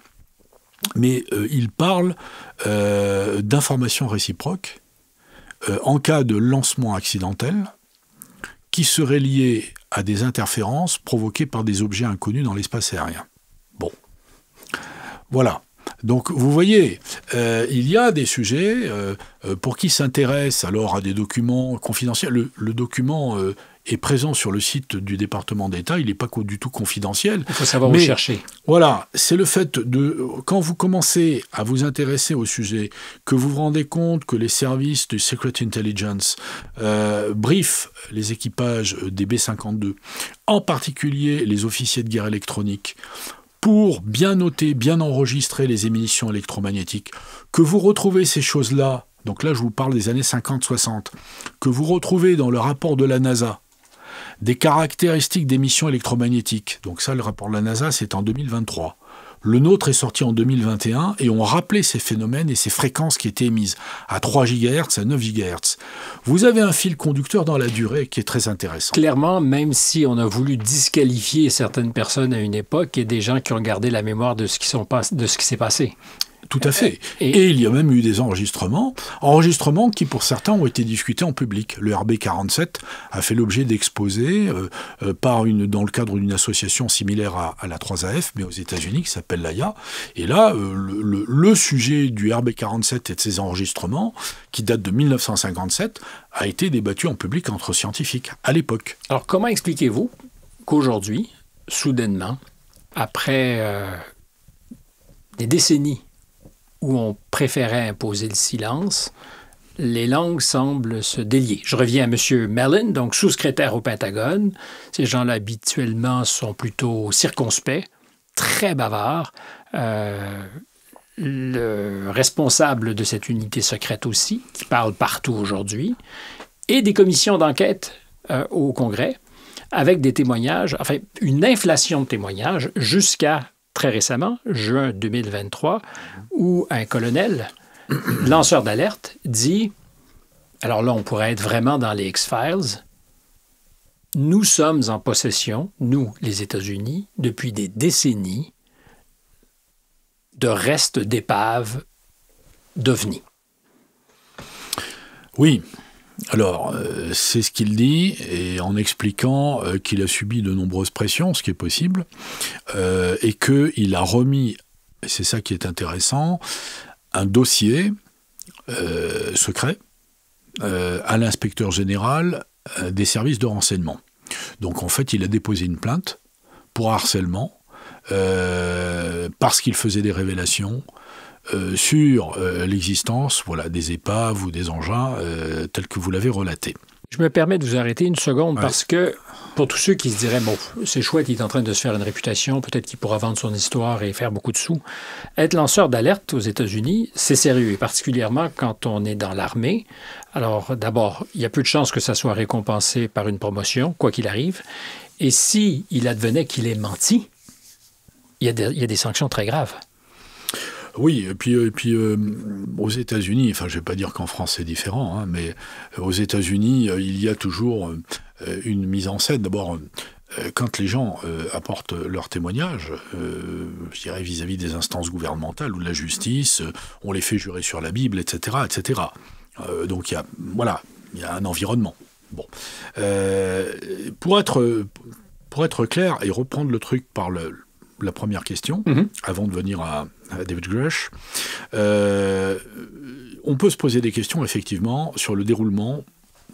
mais il parle d'informations réciproques en cas de lancement accidentel qui serait lié à des interférences provoquées par des objets inconnus dans l'espace aérien. Bon. Voilà. Donc vous voyez, euh, il y a des sujets euh, euh, pour qui s'intéresse alors à des documents confidentiels. Le, document est présent sur le site du département d'État, il n'est pas du tout confidentiel. Il faut savoir chercher. Voilà, c'est le fait de, quand vous commencez à vous intéresser au sujet, que vous vous rendez compte que les services du Secret Intelligence briefent les équipages des B-52, en particulier les officiers de guerre électronique, pour bien noter, bien enregistrer les émissions électromagnétiques, que vous retrouvez ces choses-là, donc là je vous parle des années 50-60, que vous retrouvez dans le rapport de la NASA, des caractéristiques d'émissions électromagnétiques, donc ça le rapport de la NASA c'est en 2023, le nôtre est sorti en 2021 et on rappelait ces phénomènes et ces fréquences qui étaient émises à 3 GHz, à 9 GHz. Vous avez un fil conducteur dans la durée qui est très intéressant. Clairement, même si on a voulu disqualifier certaines personnes à une époque, et des gens qui ont gardé la mémoire de ce qui s'est passé. Tout à euh, fait. Et, il y a même eu des enregistrements, enregistrements qui pour certains ont été discutés en public. Le RB47 a fait l'objet d'exposés euh, euh, par dans le cadre d'une association similaire à, la 3AF, mais aux États-Unis, qui s'appelle l'AIA. Et là, le, sujet du RB47 et de ses enregistrements, qui datent de 1957, a été débattu en public entre scientifiques à l'époque. Alors comment expliquez-vous qu'aujourd'hui, soudainement, après des décennies où on préférait imposer le silence, les langues semblent se délier. Je reviens à M. Mellon, donc sous-secrétaire au Pentagone. Ces gens-là, habituellement, sont plutôt circonspects, très bavards. Euh, le responsable de cette unité secrète aussi, qui parle partout aujourd'hui, et des commissions d'enquête euh, au Congrès, avec des témoignages, enfin une inflation de témoignages jusqu'à très récemment, juin 2023, où un colonel, lanceur d'alerte, dit, alors là, on pourrait être vraiment dans les X-Files, nous sommes en possession, nous, les États-Unis, depuis des décennies, de restes d'épaves d'OVNI. Oui, alors, euh, c'est ce qu'il dit, et en expliquant euh, qu'il a subi de nombreuses pressions, ce qui est possible, euh, et qu'il a remis, et c'est ça qui est intéressant, un dossier secret à l'inspecteur général des services de renseignement. Donc, en fait, il a déposé une plainte pour harcèlement, parce qu'il faisait des révélations, euh, sur euh, l'existence voilà, des épaves ou des engins euh, tels que vous l'avez relaté. Je me permets de vous arrêter une seconde parce que pour tous ceux qui se diraient, bon, c'est chouette, il est en train de se faire une réputation, peut-être qu'il pourra vendre son histoire et faire beaucoup de sous, être lanceur d'alerte aux États-Unis, c'est sérieux, et particulièrement quand on est dans l'armée. Alors d'abord, il y a peu de chances que ça soit récompensé par une promotion, quoi qu'il arrive. Et si il advenait qu'il ait menti, il y a des sanctions très graves. Oui, et puis, euh, et puis euh, aux États-Unis, enfin je ne vais pas dire qu'en France c'est différent, hein, mais euh, aux États-Unis, il y a toujours une mise en scène. D'abord, quand les gens apportent leur témoignage, je dirais vis-à-vis des instances gouvernementales ou de la justice, on les fait jurer sur la Bible, etc., etc. donc il voilà, il y a un environnement. Bon, pour être pour être clair et reprendre le truc par le, la première question, mhm. avant de venir à, David Grush. Euh, on peut se poser des questions, effectivement, sur le déroulement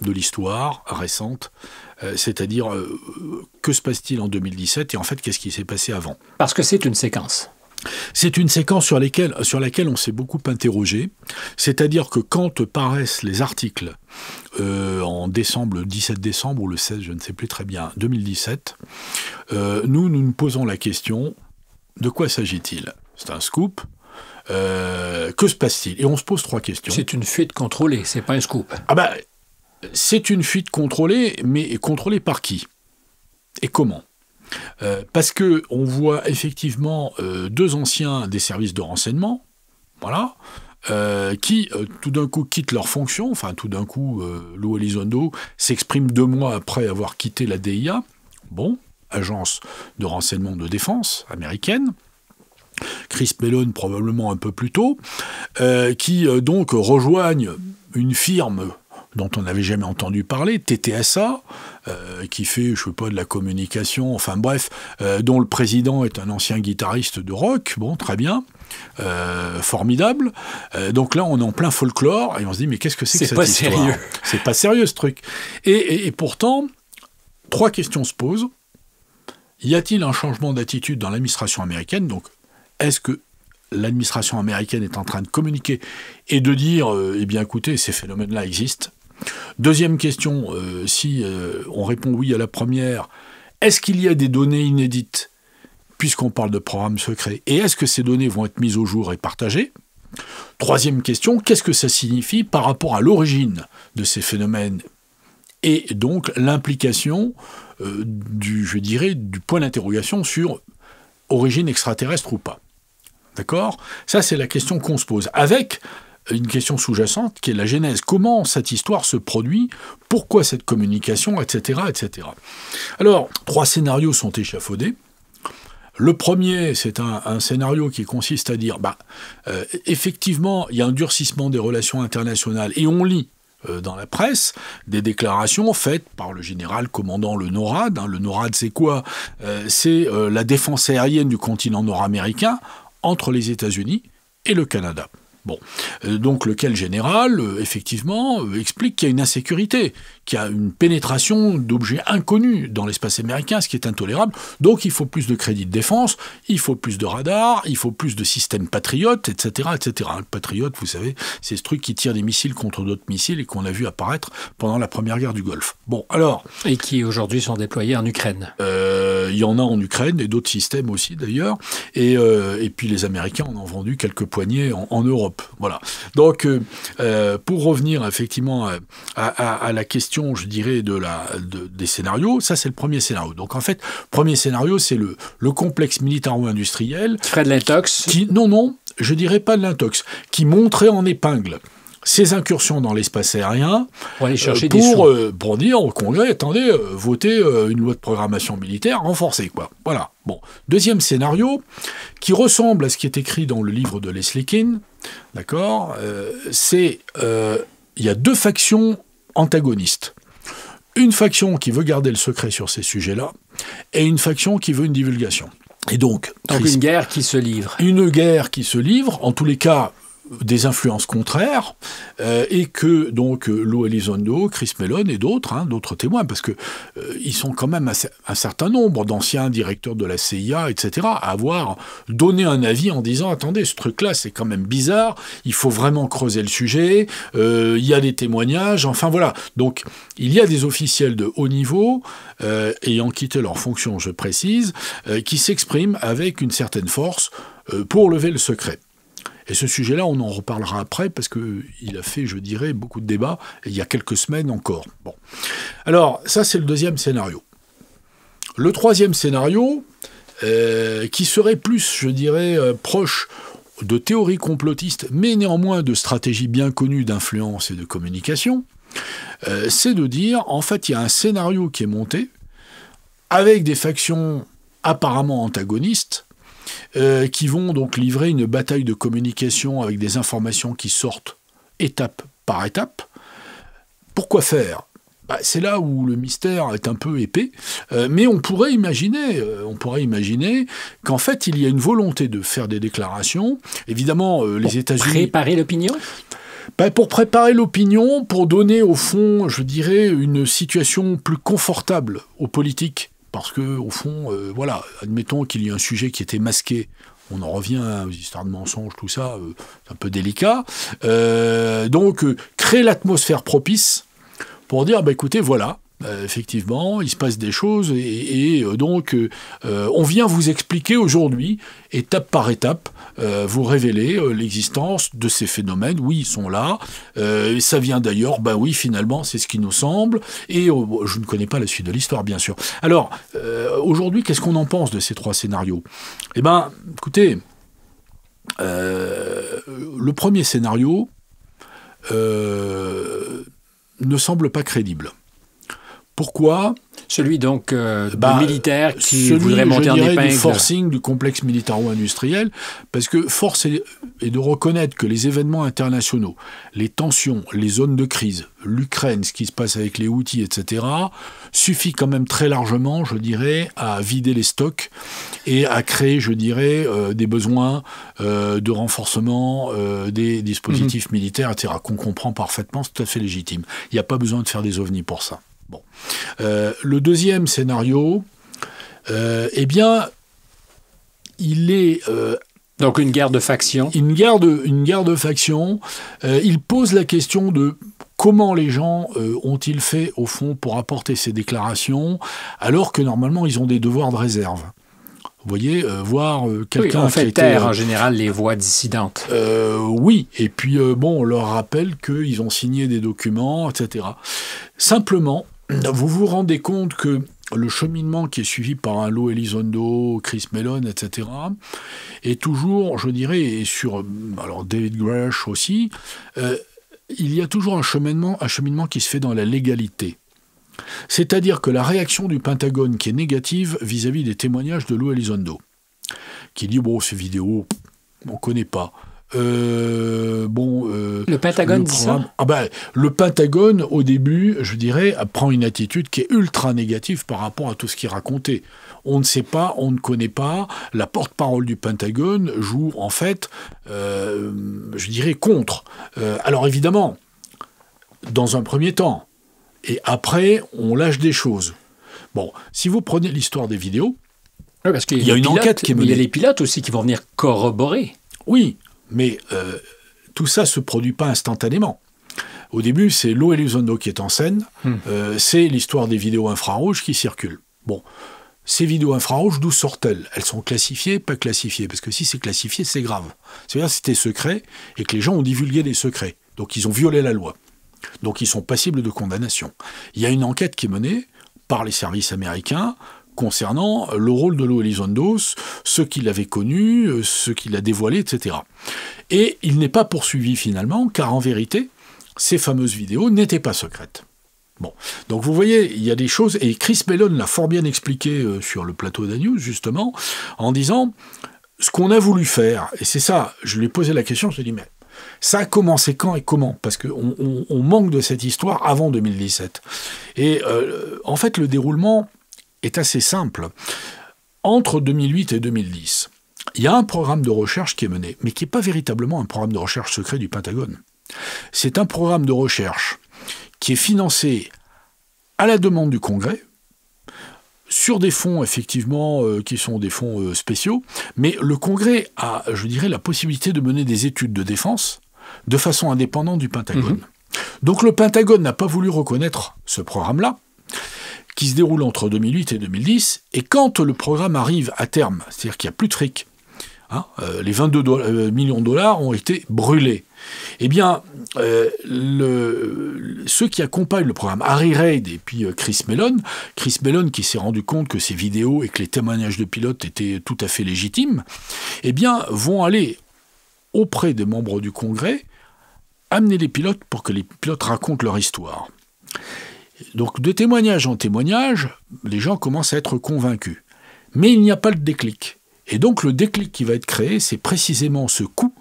de l'histoire récente, euh, c'est-à-dire euh, que se passe-t-il en 2017 et en fait qu'est-ce qui s'est passé avant Parce que c'est une séquence. C'est une séquence sur, sur, laquelle on s'est beaucoup interrogé, c'est-à-dire que quand paraissent les articles euh, en décembre, le 17 décembre ou le 16, je ne sais plus très bien, 2017, euh, nous, nous nous posons la question, de quoi s'agit-il C'est un scoop, euh, que se passe-t-il Et on se pose trois questions. C'est une fuite contrôlée, c'est pas un scoop. Ah ben, c'est une fuite contrôlée, mais contrôlée par qui Et comment euh, parce que on voit effectivement euh, deux anciens des services de renseignement, voilà, euh, qui tout d'un coup quittent leur fonction, enfin tout d'un coup Lou Elizondo s'exprime deux mois après avoir quitté la DIA, bon, agence de renseignement de défense américaine, Chris Mellon probablement un peu plus tôt, qui donc rejoignent une firme dont on n'avait jamais entendu parler, TTSA, euh, qui fait, je ne sais pas, de la communication, enfin bref, euh, dont le président est un ancien guitariste de rock, bon, très bien. Euh, formidable. donc là, on est en plein folklore et on se dit mais qu'est-ce que c'est que cette pas sérieux. C'est pas sérieux ce truc. Et, pourtant, trois questions se posent. Y a-t-il un changement d'attitude dans l'administration américaine Donc, est-ce que l'administration américaine est en train de communiquer et de dire, eh bien écoutez, ces phénomènes-là existent, Deuxième question, euh, si euh, on répond oui à la première, est-ce qu'il y a des données inédites, puisqu'on parle de programmes secrets, et est-ce que ces données vont être mises au jour et partagées Troisième question, qu'est-ce que ça signifie par rapport à l'origine de ces phénomènes et donc l'implication euh, du, je dirais, du point d'interrogation sur origine extraterrestre ou pas. D'accord Ça, c'est la question qu'on se pose. Avec une question sous-jacente qui est la genèse. Comment cette histoire se produit Pourquoi cette communication Etc. etc. Alors, trois scénarios sont échafaudés. Le premier, c'est un, scénario qui consiste à dire, bah, euh, effectivement, il y a un durcissement des relations internationales, et on lit euh, dans la presse des déclarations faites par le général commandant le NORAD. Hein. Le NORAD, c'est quoi euh, C'est la défense aérienne du continent nord-américain entre les États-Unis et le Canada. Bon, euh, donc lequel général, euh, effectivement, euh, explique qu'il y a une insécurité, qu'il y a une pénétration d'objets inconnus dans l'espace américain, ce qui est intolérable. Donc il faut plus de crédits de défense, il faut plus de radars, il faut plus de systèmes patriotes, etc., etc. Le patriote, vous savez, c'est ce truc qui tire des missiles contre d'autres missiles et qu'on a vu apparaître pendant la première guerre du Golfe. Bon, alors et qui aujourd'hui sont déployés en Ukraine. Il y en a en Ukraine et d'autres systèmes aussi d'ailleurs. Et, puis les Américains en ont vendu quelques poignées en Europe. Voilà. Donc, euh, euh, pour revenir effectivement à, la question, je dirais, de la, des scénarios, ça c'est le premier scénario. Donc, en fait, premier scénario, c'est le, le complexe militaro-industriel. Qui ferait de l'intox Non, non, je dirais pas de l'intox, qui montrait en épingle ces incursions dans l'espace aérien pour, euh, chercher pour, des pour, dire au Congrès, attendez, voter votez une loi de programmation militaire renforcée, quoi. Voilà. Bon. Deuxième scénario, qui ressemble à ce qui est écrit dans le livre de Leslie Kinn, D'accord euh, C'est. Euh, il y a deux factions antagonistes. Une faction qui veut garder le secret sur ces sujets-là et une faction qui veut une divulgation. Et donc, donc une guerre qui se livre. Une guerre qui se livre. En tous les cas, des influences contraires, euh, et que donc Lou Elizondo, Chris Mellon et d'autres, hein, d'autres témoins, parce que euh, ils sont quand même un, certain nombre d'anciens directeurs de la CIA, etc., à avoir donné un avis en disant attendez, ce truc-là, c'est quand même bizarre, il faut vraiment creuser le sujet, euh, il y a des témoignages, enfin voilà. Donc il y a des officiels de haut niveau, ayant quitté leur fonction, je précise, qui s'expriment avec une certaine force pour lever le secret. Et ce sujet-là, on en reparlera après parce qu'il a fait, je dirais, beaucoup de débats il y a quelques semaines encore. Bon. Alors, ça, c'est le deuxième scénario. Le troisième scénario, euh, qui serait plus, je dirais, euh, proche de théories complotistes, mais néanmoins de stratégies bien connues d'influence et de communication, euh, c'est de dire, en fait, il y a un scénario qui est monté avec des factions apparemment antagonistes, euh, qui vont donc livrer une bataille de communication avec des informations qui sortent étape par étape. Pourquoi faire bah, c'est là où le mystère est un peu épais, euh, mais on pourrait imaginer, euh, on pourrait imaginer qu'en fait il y a une volonté de faire des déclarations. Évidemment, les États-Unis préparer l'opinion. Bah, pour préparer l'opinion, pour donner au fond, je dirais, une situation plus confortable aux politiques parce que, au fond, euh, voilà, admettons qu'il y ait un sujet qui était masqué. On en revient aux histoires de mensonges, tout ça, euh, c'est un peu délicat. Euh, donc, créer l'atmosphère propice pour dire, bah, écoutez, voilà, euh, effectivement, il se passe des choses et, euh, donc euh, on vient vous expliquer aujourd'hui, étape par étape, vous révéler l'existence de ces phénomènes. Oui, ils sont là. ça vient d'ailleurs, ben oui, finalement, c'est ce qui nous semble. Et je ne connais pas la suite de l'histoire, bien sûr. Alors, aujourd'hui, qu'est-ce qu'on en pense de ces trois scénarios Eh ben, écoutez, le premier scénario ne semble pas crédible. Pourquoi celui donc euh, bah, militaire qui voudrait monter je du forcing du complexe militaro-industriel, parce que force est, de reconnaître que les événements internationaux, les tensions, les zones de crise, l'Ukraine, ce qui se passe avec les outils, etc., suffit quand même très largement, je dirais, à vider les stocks et à créer, je dirais, euh, des besoins euh, de renforcement des dispositifs mhm. militaires, etc., qu'on comprend parfaitement, c'est tout à fait légitime. Il n'y a pas besoin de faire des ovnis pour ça. Bon. Euh, le deuxième scénario, euh, eh bien, il est... Euh, donc une guerre de faction Une guerre de, une guerre de factions. il pose la question de comment les gens ont-ils fait au fond pour apporter ces déclarations alors que normalement ils ont des devoirs de réserve vous voyez, voir quelqu'un fait qui taire en général les voix dissidentes. oui, et puis bon, on leur rappelle qu'ils ont signé des documents, etc. Simplement, vous vous rendez compte que le cheminement qui est suivi par un Elizondo, Chris Mellon, etc., est toujours, je dirais, et sur alors David Grush aussi, euh, il y a toujours un cheminement, un cheminement qui se fait dans la légalité. C'est-à-dire que la réaction du Pentagone qui est négative vis-à-vis des témoignages de Lou Elizondo, qui dit bon, ces vidéos, on ne connaît pas. Euh, bon, euh, le Pentagone dit ça ah ben, Le Pentagone, au début, je dirais, prend une attitude qui est ultra négative par rapport à tout ce qui est raconté. On ne sait pas, on ne connaît pas. La porte-parole du Pentagone joue, en fait, euh, je dirais, contre. alors évidemment, dans un premier temps, et après, on lâche des choses. Bon, si vous prenez l'histoire des vidéos, il y a, une enquête qui est menée. Il y a les pilotes aussi qui vont venir corroborer. Oui, mais euh, tout ça ne se produit pas instantanément. Au début, c'est l'eau et qui est en scène. Hmm. Euh, c'est l'histoire des vidéos infrarouges qui circulent. Bon, ces vidéos infrarouges, d'où sortent-elles Elles sont classifiées, pas classifiées Parce que si c'est classifié, c'est grave. C'est-à-dire c'était secret et que les gens ont divulgué des secrets. Donc ils ont violé la loi. Donc ils sont passibles de condamnation. Il y a une enquête qui est menée par les services américains, concernant le rôle de Lou Elizondos, ce qu'il avait connu, euh, ce qu'il a dévoilé, etc. Et il n'est pas poursuivi finalement, car en vérité, ces fameuses vidéos n'étaient pas secrètes. Bon, donc vous voyez, il y a des choses, et Chris Mellon l'a fort bien expliqué euh, sur le plateau d'Anews, justement, en disant, ce qu'on a voulu faire, et c'est ça, je lui ai posé la question, je lui ai dit, mais ça a commencé quand et comment Parce qu'on on, manque de cette histoire avant 2017. Et euh, en fait, le déroulement, est assez simple. Entre 2008 et 2010, il y a un programme de recherche qui est mené, mais qui n'est pas véritablement un programme de recherche secret du Pentagone. C'est un programme de recherche qui est financé à la demande du Congrès, sur des fonds effectivement euh, qui sont des fonds euh, spéciaux, mais le Congrès a, je dirais, la possibilité de mener des études de défense de façon indépendante du Pentagone. Mhm. Donc le Pentagone n'a pas voulu reconnaître ce programme-là, qui se déroule entre 2008 et 2010, et quand le programme arrive à terme, c'est-à-dire qu'il n'y a plus de fric, hein, euh, les 22 euh, millions de dollars ont été brûlés. Eh bien, euh, ceux qui accompagnent le programme, Harry Reid et puis Chris Mellon, Chris Mellon qui s'est rendu compte que ces vidéos et que les témoignages de pilotes étaient tout à fait légitimes, eh bien, vont aller auprès des membres du Congrès amener les pilotes pour que les pilotes racontent leur histoire. Donc de témoignage en témoignage, les gens commencent à être convaincus. Mais il n'y a pas de déclic. Et donc le déclic qui va être créé, c'est précisément ce coup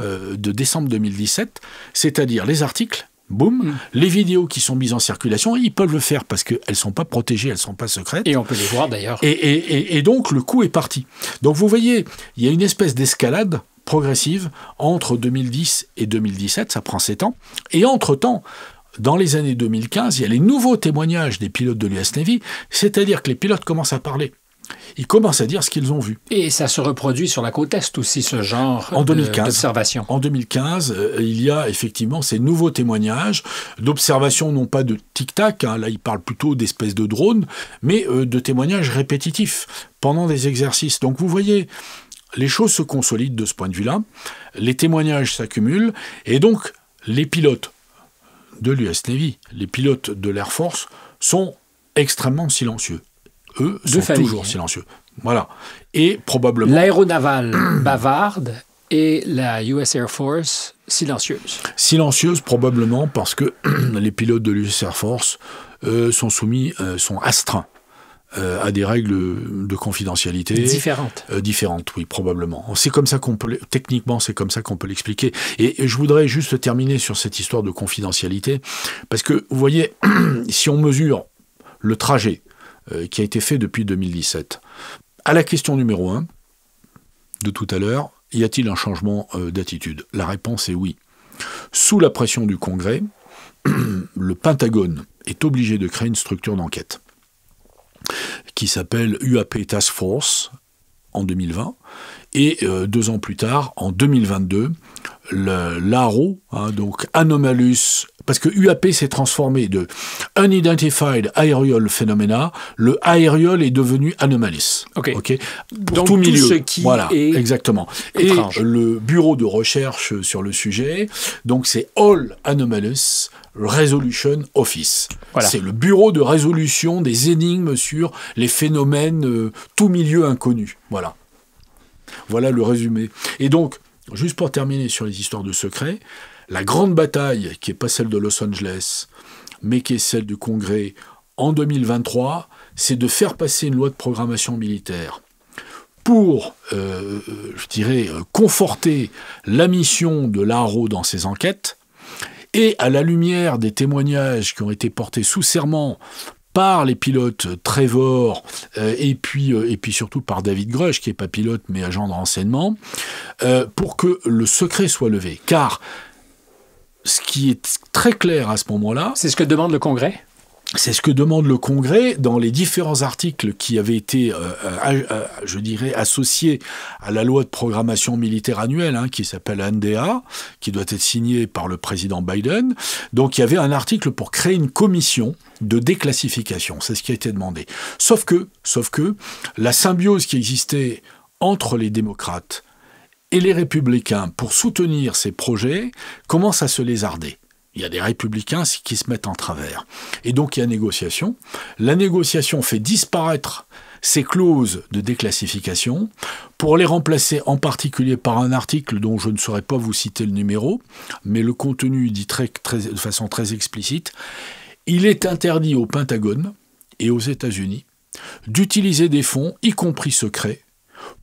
euh, de décembre 2017, c'est-à-dire les articles, boum, mm. les vidéos qui sont mises en circulation, ils peuvent le faire parce qu'elles ne sont pas protégées, elles ne sont pas secrètes. Et on peut les voir d'ailleurs. Et, et donc le coup est parti. Donc vous voyez, il y a une espèce d'escalade progressive entre 2010 et 2017, ça prend 7 ans. Et entre-temps, dans les années 2015, il y a les nouveaux témoignages des pilotes de l'US Navy, c'est-à-dire que les pilotes commencent à parler. Ils commencent à dire ce qu'ils ont vu. Et ça se reproduit sur la côte Est aussi, ce genre en d'observation. En 2015, euh, il y a effectivement ces nouveaux témoignages d'observations, non pas de tic-tac, hein, là ils parlent plutôt d'espèces de drones, mais euh, de témoignages répétitifs pendant des exercices. Donc vous voyez, les choses se consolident de ce point de vue-là, les témoignages s'accumulent, et donc les pilotes de l'US Navy. Les pilotes de l'Air Force sont extrêmement silencieux. Eux sont toujours hein. silencieux. Voilà. Et probablement. L'aéronavale *clears throat* bavarde et la US Air Force silencieuse. Silencieuse probablement parce que *clears throat* les pilotes de l'US Air Force euh, sont soumis, euh, sont astreints euh, à des règles de confidentialité différentes. Euh, différentes, oui, probablement. C'est comme ça qu'on peut techniquement, c'est comme ça qu'on peut l'expliquer. Et, je voudrais juste terminer sur cette histoire de confidentialité parce que vous voyez, *clears throat* si on mesure le trajet euh, qui a été fait depuis 2017, à la question numéro 1 de tout à l'heure, y a-t-il un changement d'attitude La réponse est oui. Sous la pression du Congrès, *clears throat* le Pentagone est obligé de créer une structure d'enquête qui s'appelle UAP Task Force en 2020 et euh, deux ans plus tard, en 2022, l'ARO, hein, donc Anomalous, parce que UAP s'est transformé de Unidentified Aerial Phenomena, le Aerial est devenu Anomalous. Ok. Pour tout milieu. qui voilà, exactement. Et le bureau de recherche sur le sujet, donc c'est All Anomalous Resolution Office. Voilà. C'est le bureau de résolution des énigmes sur les phénomènes euh, tout milieu inconnu. Voilà. Voilà le résumé. Et donc, juste pour terminer sur les histoires de secrets, la grande bataille, qui n'est pas celle de Los Angeles, mais qui est celle du Congrès en 2023, c'est de faire passer une loi de programmation militaire pour, euh, je dirais, euh, conforter la mission de l'ARO dans ses enquêtes, et à la lumière des témoignages qui ont été portés sous serment par les pilotes Trevor euh, et, puis, euh, et puis surtout par David Grush, qui n'est pas pilote mais agent de renseignement, euh, pour que le secret soit levé. Car ce qui est très clair à ce moment-là... C'est ce que demande le Congrès c'est ce que demande le Congrès dans les différents articles qui avaient été, euh, euh, euh, je dirais, associés à la loi de programmation militaire annuelle, hein, qui s'appelle NDA, qui doit être signée par le président Biden. Donc il y avait un article pour créer une commission de déclassification, c'est ce qui a été demandé. Sauf que, sauf que, la symbiose qui existait entre les démocrates et les républicains pour soutenir ces projets commence à se lézarder. Il y a des républicains qui se mettent en travers. Et donc il y a négociation. La négociation fait disparaître ces clauses de déclassification pour les remplacer en particulier par un article dont je ne saurais pas vous citer le numéro, mais le contenu dit de façon très explicite. Il est interdit au Pentagone et aux États-Unis d'utiliser des fonds, y compris secrets,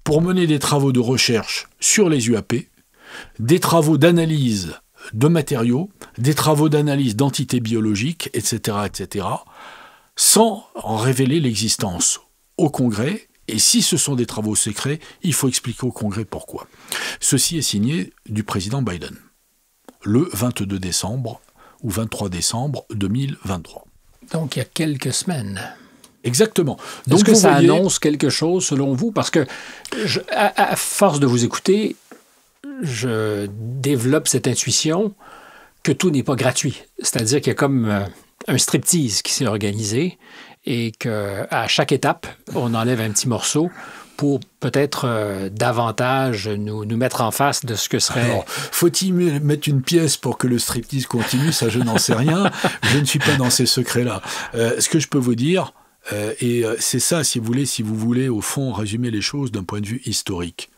pour mener des travaux de recherche sur les UAP, des travaux d'analyse de matériaux, des travaux d'analyse d'entités biologiques, etc., etc., sans en révéler l'existence au Congrès. Et si ce sont des travaux secrets, il faut expliquer au Congrès pourquoi. Ceci est signé du président Biden le 22 décembre ou 23 décembre 2023. Donc il y a quelques semaines. Exactement. Est-ce que ça annonce quelque chose selon vous Parce que, à, force de vous écouter, je développe cette intuition que tout n'est pas gratuit. C'est-à-dire qu'il y a comme euh, un striptease qui s'est organisé et qu'à chaque étape, on enlève un petit morceau pour peut-être euh, davantage nous, mettre en face de ce que serait... Alors, faut-il mettre une pièce pour que le striptease continue Ça, je n'en sais rien. Je ne suis pas dans ces secrets-là. Euh, ce que je peux vous dire, et c'est ça, si vous voulez, si vous voulez, au fond, résumer les choses d'un point de vue historique.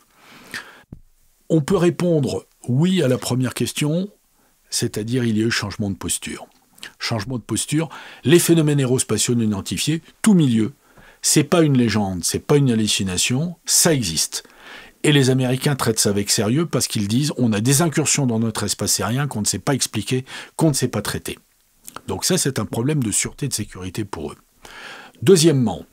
On peut répondre oui à la première question, c'est-à-dire il y a eu changement de posture. Changement de posture, les phénomènes aérospatiaux non identifiés, tout milieu. C'est pas une légende, c'est pas une hallucination, ça existe. Et les Américains traitent ça avec sérieux parce qu'ils disent on a des incursions dans notre espace aérien qu'on ne sait pas expliquer, qu'on ne sait pas traiter. Donc ça, c'est un problème de sûreté et de sécurité pour eux. Deuxièmement,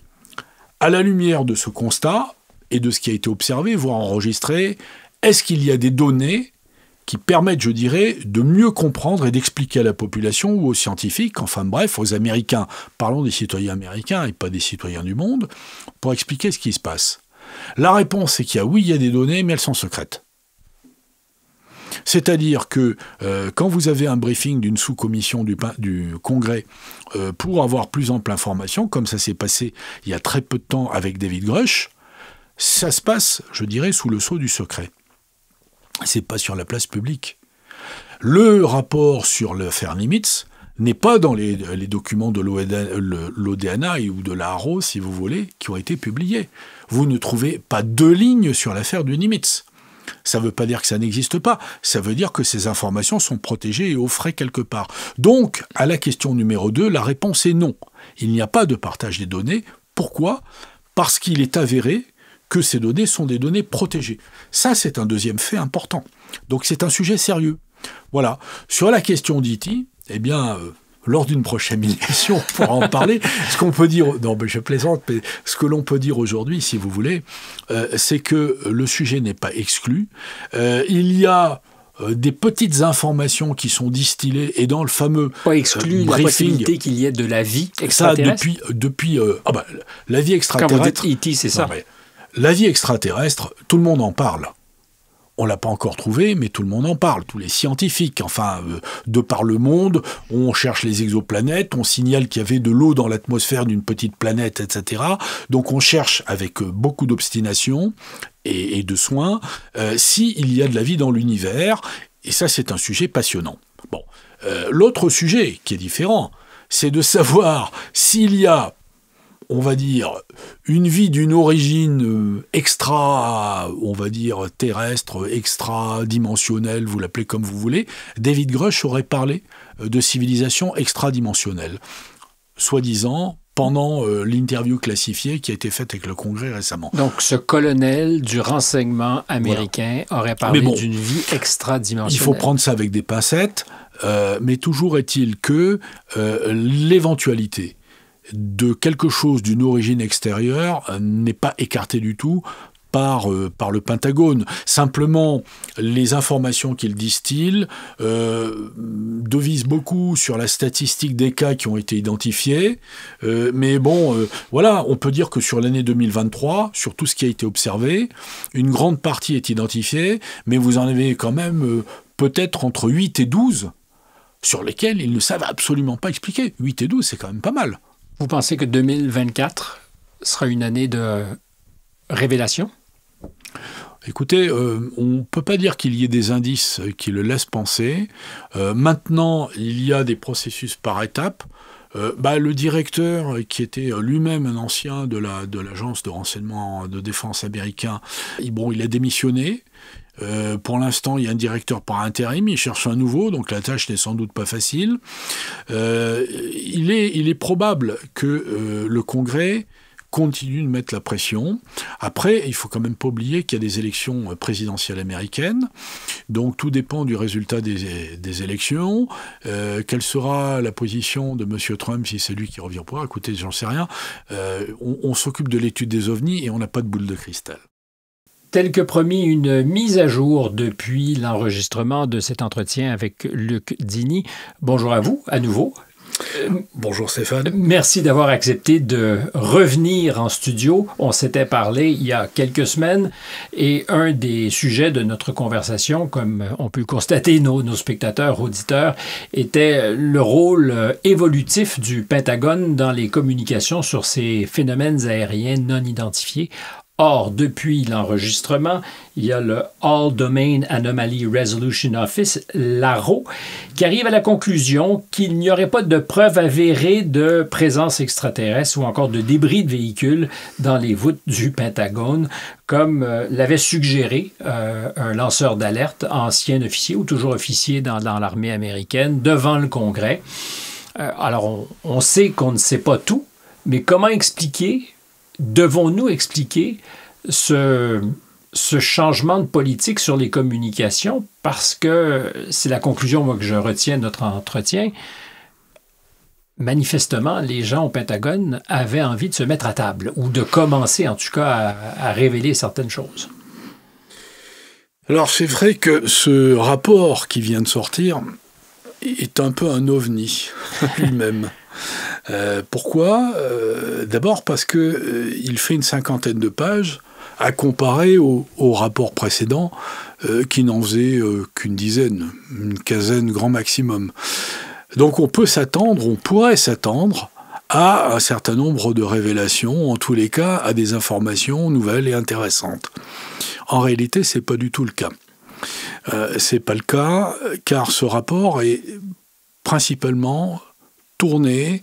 à la lumière de ce constat et de ce qui a été observé, voire enregistré, est-ce qu'il y a des données qui permettent, je dirais, de mieux comprendre et d'expliquer à la population ou aux scientifiques, enfin bref, aux Américains, parlons des citoyens américains et pas des citoyens du monde, pour expliquer ce qui se passe. La réponse est qu'il y a oui, il y a des données, mais elles sont secrètes. C'est-à-dire que euh, quand vous avez un briefing d'une sous-commission du, Congrès euh, pour avoir plus ample information, comme ça s'est passé il y a très peu de temps avec David Grush, ça se passe, je dirais, sous le sceau du secret c'est pas sur la place publique. Le rapport sur l'affaire Nimitz n'est pas dans les, documents de l'ODNA ou de l'ARO, si vous voulez, qui ont été publiés. Vous ne trouvez pas deux lignes sur l'affaire du Nimitz. Ça ne veut pas dire que ça n'existe pas, ça veut dire que ces informations sont protégées et au quelque part. Donc, à la question numéro 2, la réponse est non. Il n'y a pas de partage des données. Pourquoi Parce qu'il est avéré que ces données sont des données protégées. Ça, c'est un deuxième fait important. Donc c'est un sujet sérieux. Voilà. Sur la question d'IT, eh bien, euh, lors d'une prochaine *laughs* émission, on pourra en parler. Ce qu'on peut dire, non, mais je plaisante, mais ce que l'on peut dire aujourd'hui, si vous voulez, euh, c'est que le sujet n'est pas exclu. Euh, il y a des petites informations qui sont distillées et dans le fameux pas exclu euh, briefing, qu'il y ait de la vie extraterrestre. Ça depuis depuis ah bah, la vie extraterrestre. Quand e c'est ça. La vie extraterrestre, tout le monde en parle. On l'a pas encore trouvé, mais tout le monde en parle, tous les scientifiques. Enfin, euh, de par le monde, on cherche les exoplanètes, on signale qu'il y avait de l'eau dans l'atmosphère d'une petite planète, etc. Donc on cherche avec euh, beaucoup d'obstination et, de soin si euh, s'il y a de la vie dans l'univers. Et ça, c'est un sujet passionnant. Bon, l'autre sujet qui est différent, c'est de savoir s'il y a on va dire, une vie d'une origine euh, extra, on va dire, terrestre, extra-dimensionnelle, vous l'appelez comme vous voulez, David Grush aurait parlé euh, de civilisation extra-dimensionnelle, soi-disant pendant euh, l'interview classifiée qui a été faite avec le Congrès récemment. Donc, ce colonel du renseignement américain aurait parlé d'une vie extra-dimensionnelle. Il faut prendre ça avec des pincettes, mais toujours est-il que l'éventualité de quelque chose d'une origine extérieure euh, n'est pas écarté du tout par, euh, par, le Pentagone. Simplement, les informations qu'il distille euh, devisent beaucoup sur la statistique des cas qui ont été identifiés. Euh, mais bon, voilà, on peut dire que sur l'année 2023, sur tout ce qui a été observé, une grande partie est identifiée, mais vous en avez quand même peut-être entre 8 et 12 sur lesquels ils ne savent absolument pas expliquer. 8 et 12, c'est quand même pas mal. Vous pensez que 2024 sera une année de révélation Écoutez, euh, on ne peut pas dire qu'il y ait des indices qui le laissent penser. Euh, maintenant, il y a des processus par étapes. Euh, bah, le directeur, qui était lui-même un ancien de l'agence de, renseignement de défense américain, il a démissionné. Euh, pour l'instant, il y a un directeur par intérim, il cherche un nouveau, donc la tâche n'est sans doute pas facile. Euh, il, est, probable que euh, le Congrès continue de mettre la pression. Après, il faut quand même pas oublier qu'il y a des élections présidentielles américaines, donc tout dépend du résultat des, élections. quelle sera la position de M. Trump si c'est lui qui revient pour Écoutez, j'en sais rien. on s'occupe de l'étude des ovnis et on n'a pas de boule de cristal. Tel que promis, une mise à jour depuis l'enregistrement de cet entretien avec Luc Dini. Bonjour à vous, à nouveau. Euh, Bonjour Stéphane. Merci d'avoir accepté de revenir en studio. On s'était parlé il y a quelques semaines et un des sujets de notre conversation, comme on peut le constater nos spectateurs, auditeurs, était le rôle évolutif du Pentagone dans les communications sur ces phénomènes aériens non identifiés. Or, depuis l'enregistrement, il y a le All Domain Anomaly Resolution Office, l'ARO, qui arrive à la conclusion qu'il n'y aurait pas de preuves avérées de présence extraterrestre ou encore de débris de véhicules dans les voûtes du Pentagone, comme euh, l'avait suggéré euh, un lanceur d'alerte, ancien officier ou toujours officier dans, l'armée américaine, devant le Congrès. Euh, alors, on sait qu'on ne sait pas tout, mais comment expliquer devons-nous expliquer ce, ce changement de politique sur les communications parce que c'est la conclusion que je retiens de notre entretien. Manifestement, les gens au Pentagone avaient envie de se mettre à table ou de commencer en tout cas à, à révéler certaines choses. Alors c'est vrai que ce rapport qui vient de sortir est un peu un ovni *laughs* lui-même. Euh, pourquoi euh, D'abord parce que euh, il fait une cinquantaine de pages à comparer au, au rapport précédent qui n'en faisait qu'une dizaine, une quinzaine grand maximum. Donc on peut s'attendre, on pourrait s'attendre à un certain nombre de révélations, en tous les cas à des informations nouvelles et intéressantes. En réalité, n'est pas du tout le cas. Ce n'est pas le cas car ce rapport est principalement tourner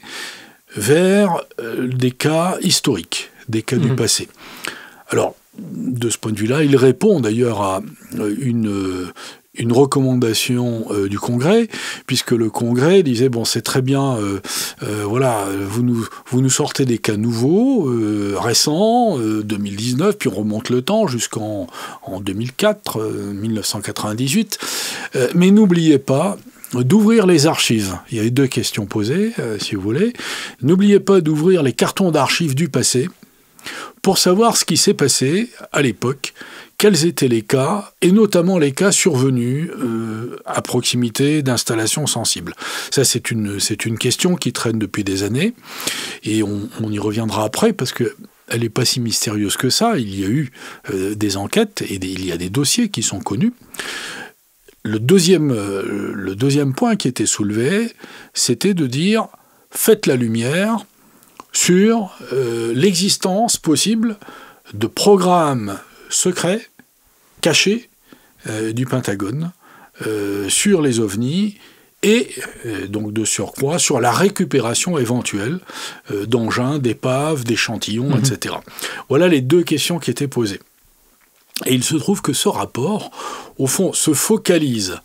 vers euh, des cas historiques, des cas du mhm. passé. Alors, de ce point de vue-là, il répond d'ailleurs à euh, euh, une, recommandation du Congrès, puisque le Congrès disait bon c'est très bien, voilà vous nous sortez des cas nouveaux, récents, 2019, puis on remonte le temps jusqu'en 2004, 1998, mais n'oubliez pas d'ouvrir les archives. Il y a eu deux questions posées, euh, si vous voulez. N'oubliez pas d'ouvrir les cartons d'archives du passé pour savoir ce qui s'est passé à l'époque, quels étaient les cas, et notamment les cas survenus euh, à proximité d'installations sensibles. Ça, c'est une, une question qui traîne depuis des années, et on, y reviendra après, parce que elle n'est pas si mystérieuse que ça. Il y a eu euh, des enquêtes et il y a des dossiers qui sont connus. Le deuxième, euh, le deuxième point qui était soulevé, c'était de dire faites la lumière sur euh, l'existence possible de programmes secrets, cachés euh, du Pentagone sur les ovnis et donc de surcroît sur la récupération éventuelle d'engins, d'épaves, d'échantillons, mhm. etc. Voilà les deux questions qui étaient posées. Et il se trouve que ce rapport, au fond, se focalise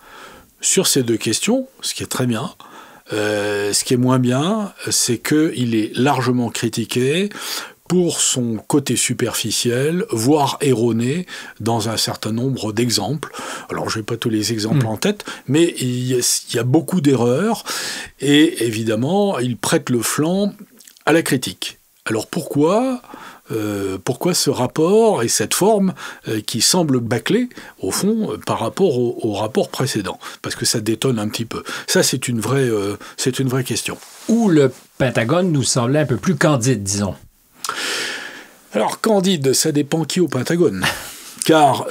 sur ces deux questions, ce qui est très bien. Euh, ce qui est moins bien, c'est qu'il est largement critiqué pour son côté superficiel, voire erroné, dans un certain nombre d'exemples. Alors, je n'ai pas tous les exemples mmh. en tête, mais il y a beaucoup d'erreurs, et évidemment, il prête le flanc à la critique. Alors pourquoi euh, pourquoi ce rapport et cette forme euh, qui semble bâclée, au fond, euh, par rapport au, rapport précédent Parce que ça détonne un petit peu. Ça, c'est une, vraie, question. Où le Pentagone nous semblait un peu plus candide, disons. Alors, candide, ça dépend qui au Pentagone. *laughs* Car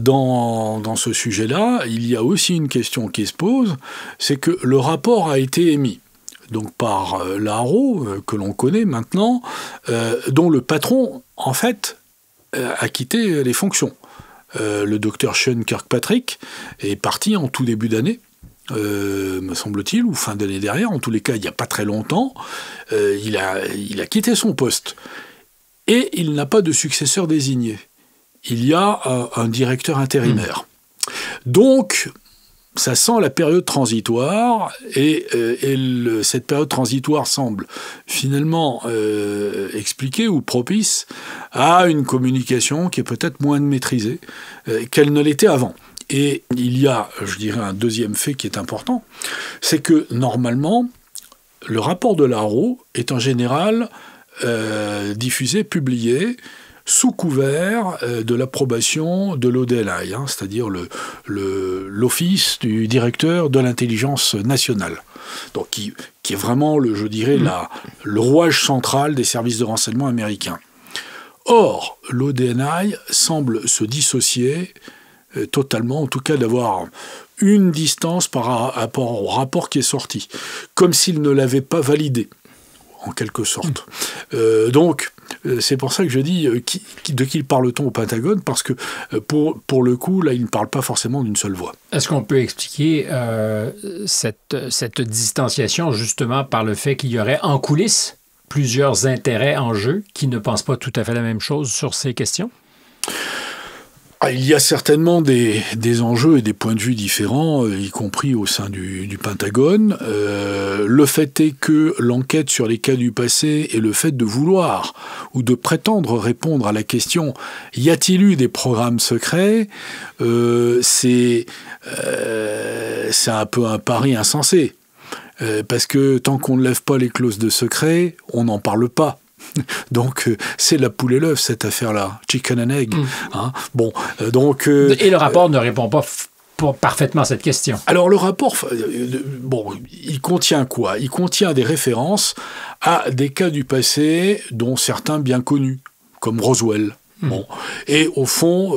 dans, ce sujet-là, il y a aussi une question qui se pose, c'est que le rapport a été émis donc par euh, Laro, euh, que l'on connaît maintenant, euh, dont le patron, en fait, a quitté les fonctions. le docteur Sean Kirkpatrick est parti en tout début d'année. me semble-t-il, ou fin d'année derrière, en tous les cas, il n'y a pas très longtemps, il, a, quitté son poste. Et il n'a pas de successeur désigné. Il y a un directeur intérimaire. Hmm. Donc, ça sent la période transitoire et, euh, cette période transitoire semble finalement euh, expliquée ou propice à une communication qui est peut-être moins maîtrisée euh, qu'elle ne l'était avant. Et il y a, je dirais, un deuxième fait qui est important, c'est que normalement, le rapport de l'ARO est en général diffusé, publié, sous couvert euh, de l'approbation de l'ODNI, hein, c'est-à-dire l'Office du directeur de l'intelligence nationale. Donc, qui, est vraiment, le, je dirais, mm. la, le rouage central des services de renseignement américains. Or, l'ODNI semble se dissocier euh, totalement, en tout cas d'avoir une distance par rapport au rapport qui est sorti, comme s'il ne l'avait pas validé, en quelque sorte. Mm. Euh, donc, euh, c'est pour ça que je dis euh, de qui parle-t-on au Pentagone Parce que euh, pour, pour le coup, là, il ne parle pas forcément d'une seule voix. Est-ce qu'on peut expliquer cette, cette distanciation justement par le fait qu'il y aurait en coulisses plusieurs intérêts en jeu qui ne pensent pas tout à fait la même chose sur ces questions ah, il y a certainement des, enjeux et des points de vue différents, euh, y compris au sein du, Pentagone. Euh, le fait est que l'enquête sur les cas du passé et le fait de vouloir ou de prétendre répondre à la question y a-t-il eu des programmes secrets, euh, c'est un peu un pari insensé. parce que tant qu'on ne lève pas les clauses de secret, on n'en parle pas. *laughs* donc euh, c'est la poule et l'œuf cette affaire-là, chicken and egg. Hmm. Hein. bon, euh, donc euh, et le rapport ne répond pas parfaitement cette question. Alors le rapport, bon, il contient quoi Il contient des références à des cas du passé dont certains bien connus, comme Roswell. Hmm. Bon. Et au fond,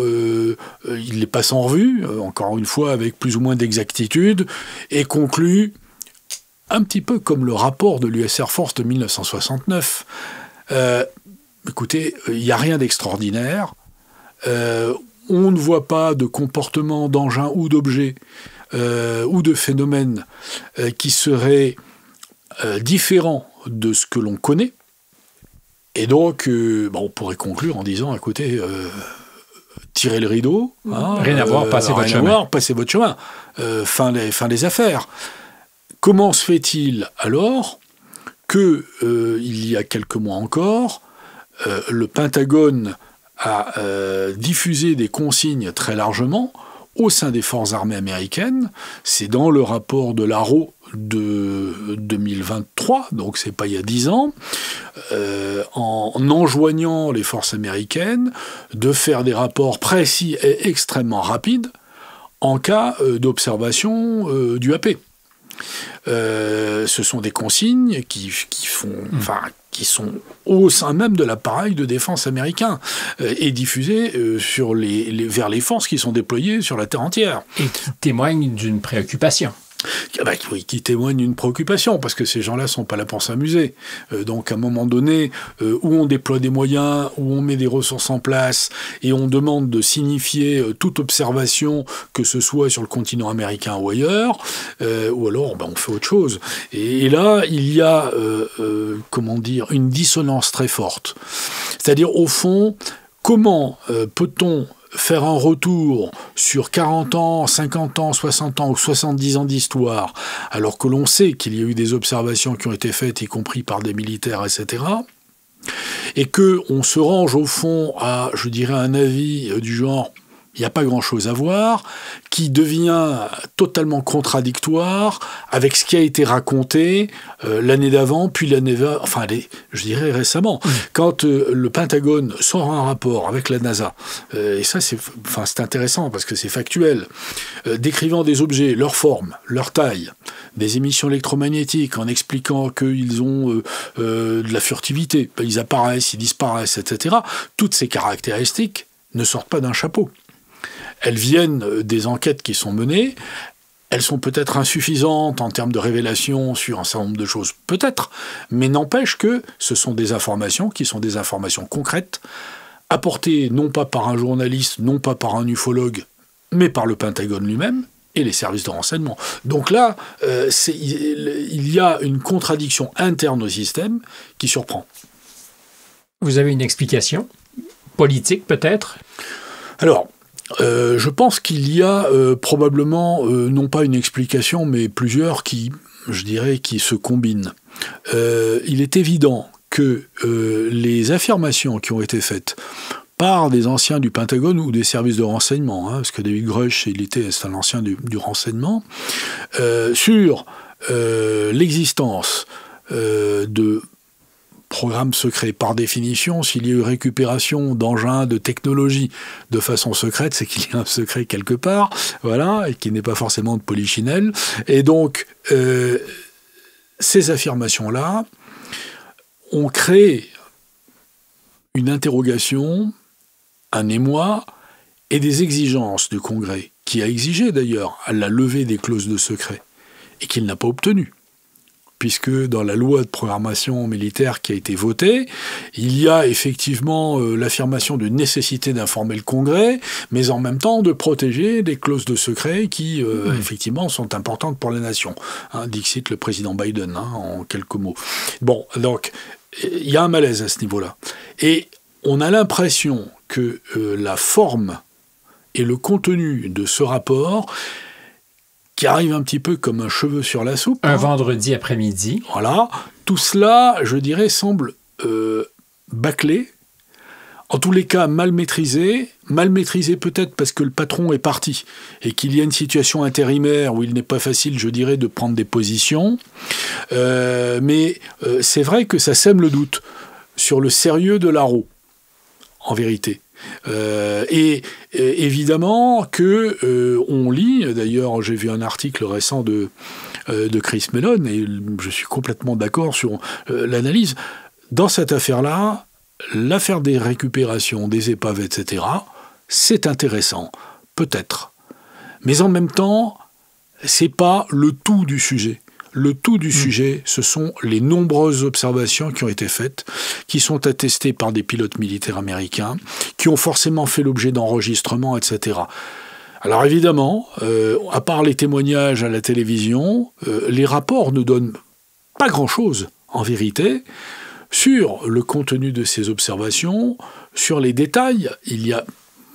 il les passe en revue, encore une fois avec plus ou moins d'exactitude, et conclut un petit peu comme le rapport de l'US Air Force de 1969, euh, écoutez, il n'y a rien d'extraordinaire. Euh, on ne voit pas de comportement d'engin ou d'objet euh, ou de phénomène qui serait différent de ce que l'on connaît. Et donc, bah, on pourrait conclure en disant, écoutez, tirez le rideau. Mmh. Hein, rien à voir, passez votre chemin. votre chemin. fin, les fin des affaires. Comment se fait-il alors que euh, il y a quelques mois encore, euh, le Pentagone a euh, diffusé des consignes très largement au sein des forces armées américaines. C'est dans le rapport de l'ARO de 2023, donc c'est pas il y a 10 ans, en enjoignant les forces américaines de faire des rapports précis et extrêmement rapides en cas d'observation du AP. Euh, ce sont des consignes qui, font, mm. qui sont au sein même de l'appareil de défense américain euh, et diffusées euh, sur les, vers les forces qui sont déployées sur la terre entière. Et qui témoignent d'une préoccupation qui, ah bah, témoigne d'une préoccupation, parce que ces gens-là sont pas là pour s'amuser. Euh, donc à un moment donné, euh, où on déploie des moyens, où on met des ressources en place, et on demande de signifier euh, toute observation, que ce soit sur le continent américain ou ailleurs, ou alors ben, on fait autre chose. Et, et là, il y a, comment dire, une dissonance très forte. C'est-à-dire, au fond, comment peut-on faire un retour sur 40 ans, 50 ans, 60 ans ou 70 ans d'histoire, alors que l'on sait qu'il y a eu des observations qui ont été faites, y compris par des militaires, etc., et que on se range au fond à, je dirais, un avis euh, du genre il n'y a pas grand-chose à voir, qui devient totalement contradictoire avec ce qui a été raconté euh, l'année d'avant, puis l'année... Enfin, je dirais récemment. Quand euh, le Pentagone sort un rapport avec la NASA, euh, et ça c'est enfin, intéressant parce que c'est factuel, décrivant des objets, leur forme, leur taille, des émissions électromagnétiques, en expliquant qu'ils ont de la furtivité, ben, ils apparaissent, ils disparaissent, etc., toutes ces caractéristiques ne sortent pas d'un chapeau elles viennent euh, des enquêtes qui sont menées. Elles sont peut-être insuffisantes en termes de révélations sur un certain nombre de choses, peut-être, mais n'empêche que ce sont des informations qui sont des informations concrètes, apportées non pas par un journaliste, non pas par un ufologue, mais par le Pentagone lui-même et les services de renseignement. Donc là, euh, il y a une contradiction interne au système qui surprend. Vous avez une explication politique peut-être Alors, euh, je pense qu'il y a euh, probablement, euh, non pas une explication, mais plusieurs qui, je dirais, qui se combinent. il est évident que les affirmations qui ont été faites par des anciens du Pentagone ou des services de renseignement, hein, parce que David Grush, il était un ancien du renseignement, sur l'existence de programme secret. Par définition, s'il y a eu récupération d'engins, de technologies de façon secrète, c'est qu'il y a un secret quelque part, voilà, et qui n'est pas forcément de polychinelle. Et donc, euh, ces affirmations-là ont créé une interrogation, un émoi et des exigences du Congrès, qui a exigé d'ailleurs la levée des clauses de secret, et qu'il n'a pas obtenu puisque dans la loi de programmation militaire qui a été votée, il y a effectivement euh, l'affirmation de nécessité d'informer le Congrès, mais en même temps de protéger des clauses de secret qui, euh, hmm. effectivement, sont importantes pour la nation. Hein, Dixit le président Biden, hein, en quelques mots. Bon, donc, il y a un malaise à ce niveau-là. Et on a l'impression que euh, la forme et le contenu de ce rapport qui arrive un petit peu comme un cheveu sur la soupe. Un hein. vendredi après-midi. Voilà. Tout cela, je dirais, semble euh, bâclé, en tous les cas mal maîtrisé, mal maîtrisé peut-être parce que le patron est parti et qu'il y a une situation intérimaire où il n'est pas facile, je dirais, de prendre des positions. Euh, mais euh, c'est vrai que ça sème le doute sur le sérieux de la roue, en vérité. Euh, et euh, évidemment que euh, on lit, d'ailleurs j'ai vu un article récent de, de Chris Mellon, et je suis complètement d'accord sur l'analyse, dans cette affaire-là, l'affaire des récupérations, des épaves, etc., c'est intéressant, peut-être. Mais en même temps, c'est pas le tout du sujet le tout du mm. sujet, ce sont les nombreuses observations qui ont été faites, qui sont attestées par des pilotes militaires américains, qui ont forcément fait l'objet d'enregistrements, etc. Alors évidemment, euh, à part les témoignages à la télévision, euh, les rapports ne donnent pas grand-chose, en vérité, sur le contenu de ces observations, sur les détails. Il y a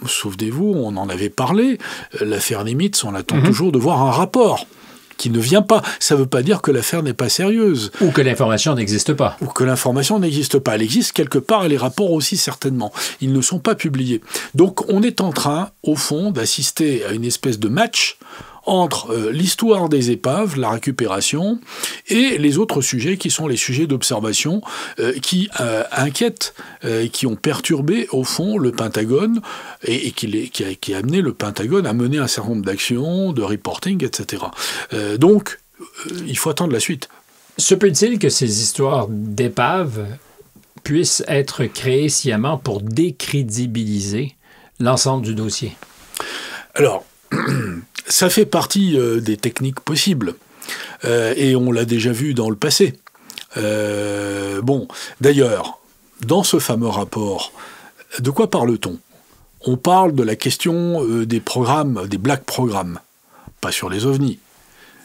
souvenez-vous, on en avait parlé, euh, l'affaire Nimitz, on attend mm-hmm. toujours de voir un rapport qui ne vient pas. Ça ne veut pas dire que l'affaire n'est pas sérieuse. Ou que l'information n'existe pas. Ou que l'information n'existe pas. Elle existe quelque part et les rapports aussi certainement. Ils ne sont pas publiés. Donc on est en train, au fond, d'assister à une espèce de match entre euh, l'histoire des épaves, la récupération, et les autres sujets qui sont les sujets d'observation euh, qui euh, inquiètent, qui ont perturbé au fond le Pentagone et, qui, qui, a, qui, a, amené le Pentagone à mener un certain nombre d'actions, de reporting, etc. donc, il faut attendre la suite. Se peut-il que ces histoires d'épaves puissent être créées sciemment pour décrédibiliser l'ensemble du dossier Alors, *clears throat* ça fait partie euh, des techniques possibles. Euh, et on l'a déjà vu dans le passé. Euh, bon, d'ailleurs, dans ce fameux rapport, de quoi parle-t-on On parle de la question des programmes, des black programmes, pas sur les ovnis.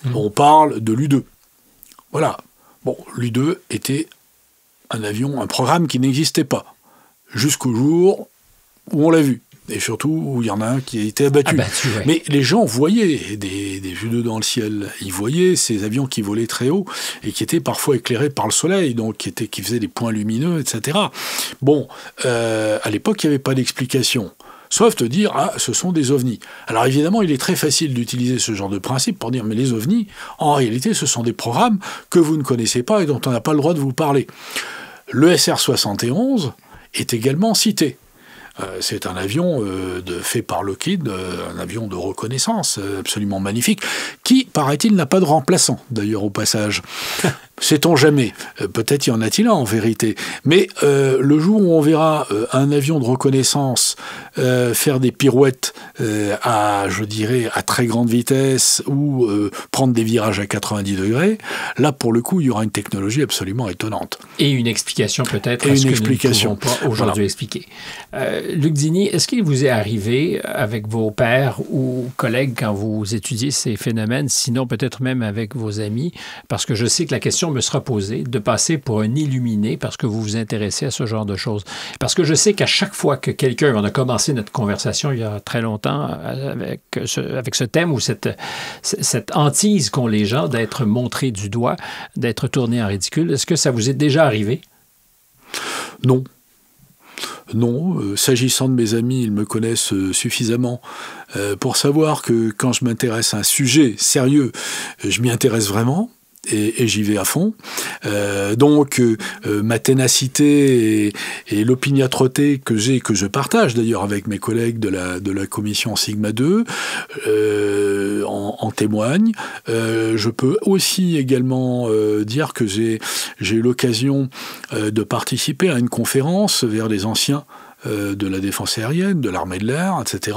Mmh. On parle de l'U2. Voilà. Bon, l'U2 était un avion, un programme qui n'existait pas, jusqu'au jour où on l'a vu. Et surtout, il y en a un qui a été abattu. Ah, mais les gens voyaient des, des vues dans le ciel. Ils voyaient ces avions qui volaient très haut et qui étaient parfois éclairés par le soleil, donc qui, étaient, qui faisaient des points lumineux, etc. Bon, euh, à l'époque, il n'y avait pas d'explication sauf te dire ah ce sont des ovnis. Alors évidemment, il est très facile d'utiliser ce genre de principe pour dire mais les ovnis, en réalité, ce sont des programmes que vous ne connaissez pas et dont on n'a pas le droit de vous parler. Le SR-71 est également cité. Euh, c'est un avion euh, de, fait par Lockheed, euh, un avion de reconnaissance absolument magnifique, qui, paraît-il, n'a pas de remplaçant, d'ailleurs, au passage. Sait-on jamais euh, Peut-être y en a-t-il un en vérité. Mais euh, le jour où on verra euh, un avion de reconnaissance faire des pirouettes à, je dirais, à très grande vitesse ou prendre des virages à 90 degrés, là pour le coup, il y aura une technologie absolument étonnante. Et une explication peut-être. une explication. Nous ne pas aujourd'hui expliquer. Luc Dini, est-ce qu'il vous est arrivé avec vos pères ou collègues quand vous étudiez ces phénomènes, sinon peut-être même avec vos amis, parce que je sais que la question me sera posée de passer pour un illuminé parce que vous vous intéressez à ce genre de choses. Parce que je sais qu'à chaque fois que quelqu'un, on a commencé notre conversation il y a très longtemps euh, avec ce, avec ce thème ou cette, cette hantise qu'ont les gens d'être montrés du doigt, d'être tournés en ridicule, est-ce que ça vous est déjà arrivé? Non. Non, euh, s'agissant de mes amis, ils me connaissent euh, suffisamment pour savoir que quand je m'intéresse à un sujet sérieux, je m'y intéresse vraiment et, j'y vais à fond. Euh, donc euh, euh, ma ténacité et, l'opiniâtreté que j'ai, que je partage d'ailleurs avec mes collègues de la, de la commission Sigma 2, en, en, témoigne. je peux aussi également dire que j'ai eu l'occasion de participer à une conférence vers les anciens euh, de la défense aérienne, de l'armée de l'air, etc.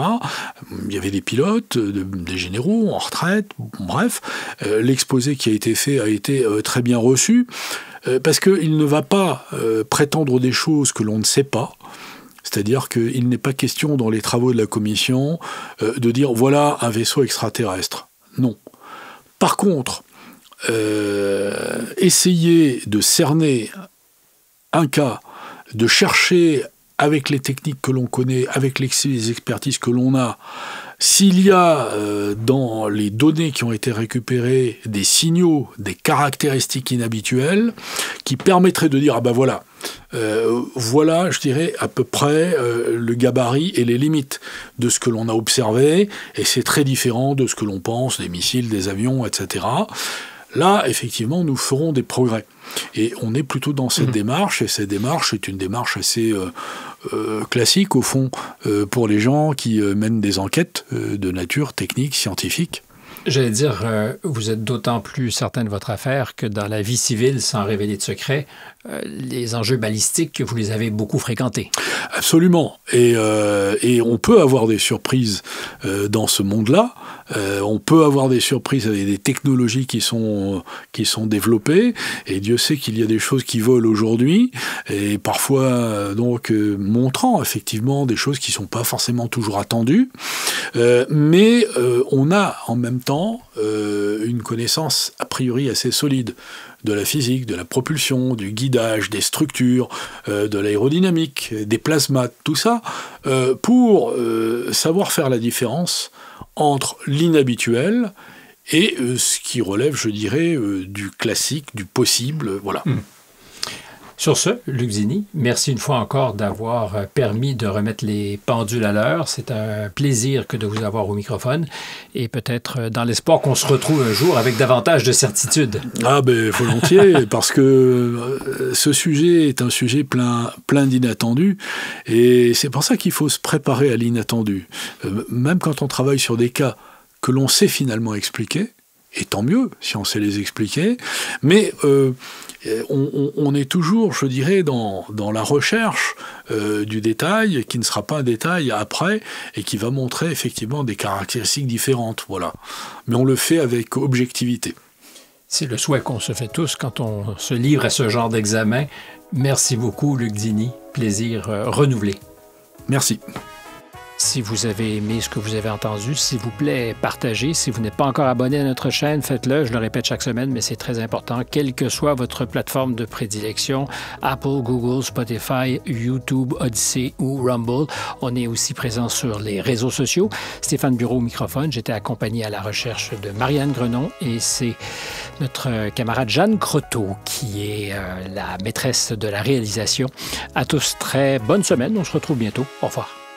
Il y avait des pilotes, euh, des généraux en retraite, bref. Euh, l'exposé qui a été fait a été très bien reçu, parce qu'il ne va pas prétendre des choses que l'on ne sait pas. C'est-à-dire qu'il n'est pas question dans les travaux de la Commission de dire voilà un vaisseau extraterrestre. Non. Par contre, essayer de cerner un cas, de chercher avec les techniques que l'on connaît, avec les expertises que l'on a, s'il y a euh, dans les données qui ont été récupérées des signaux, des caractéristiques inhabituelles, qui permettraient de dire, ah ben voilà, euh, voilà, je dirais, à peu près euh, le gabarit et les limites de ce que l'on a observé, et c'est très différent de ce que l'on pense des missiles, des avions, etc. Là, effectivement, nous ferons des progrès. Et on est plutôt dans cette mhm. démarche, et cette démarche est une démarche assez euh, euh, classique, au fond, euh, pour les gens qui mènent des enquêtes de nature technique, scientifique. J'allais dire, vous êtes d'autant plus certain de votre affaire que dans la vie civile, sans révéler de secret, euh, les enjeux balistiques que vous les avez beaucoup fréquentés. Absolument. Et, euh, on peut avoir des surprises euh, dans ce monde-là. on peut avoir des surprises avec des technologies qui sont, qui sont développées. Et Dieu sait qu'il y a des choses qui volent aujourd'hui. Et parfois, donc, montrant effectivement des choses qui ne sont pas forcément toujours attendues. mais on a en même temps une connaissance a priori assez solide de la physique, de la propulsion, du guidage, des structures, euh, de l'aérodynamique, des plasmas, tout ça, euh, pour euh, savoir faire la différence entre l'inhabituel et ce qui relève, je dirais, du classique, du possible, voilà. Hmm. Sur ce, Luc merci une fois encore d'avoir euh, permis de remettre les pendules à l'heure. C'est un plaisir que de vous avoir au microphone et peut-être euh, dans l'espoir qu'on se retrouve un jour avec davantage de certitude. Ah ben volontiers, *laughs* parce que euh, ce sujet est un sujet plein, plein d'inattendus et c'est pour ça qu'il faut se préparer à l'inattendu. Même quand on travaille sur des cas que l'on sait finalement expliquer, et tant mieux si on sait les expliquer. Mais euh, euh, on, est toujours, je dirais, dans, la recherche euh, du détail qui ne sera pas un détail après et qui va montrer effectivement des caractéristiques différentes. Voilà. Mais on le fait avec objectivité. C'est le souhait qu'on se fait tous quand on se livre à ce genre d'examen. Merci beaucoup, Luc Dini. Plaisir renouvelé. Merci. Si vous avez aimé ce que vous avez entendu, s'il vous plaît, partagez. Si vous n'êtes pas encore abonné à notre chaîne, faites-le. Je le répète chaque semaine, mais c'est très important. Quelle que soit votre plateforme de prédilection, Apple, Google, Spotify, YouTube, Odyssey ou Rumble. On est aussi présent sur les réseaux sociaux. Stéphane Bureau au microphone. J'étais accompagné à la recherche de Marianne Grenon et c'est notre camarade Jeanne Croteau qui est euh, la maîtresse de la réalisation. À tous, très bonne semaine. On se retrouve bientôt. Au revoir.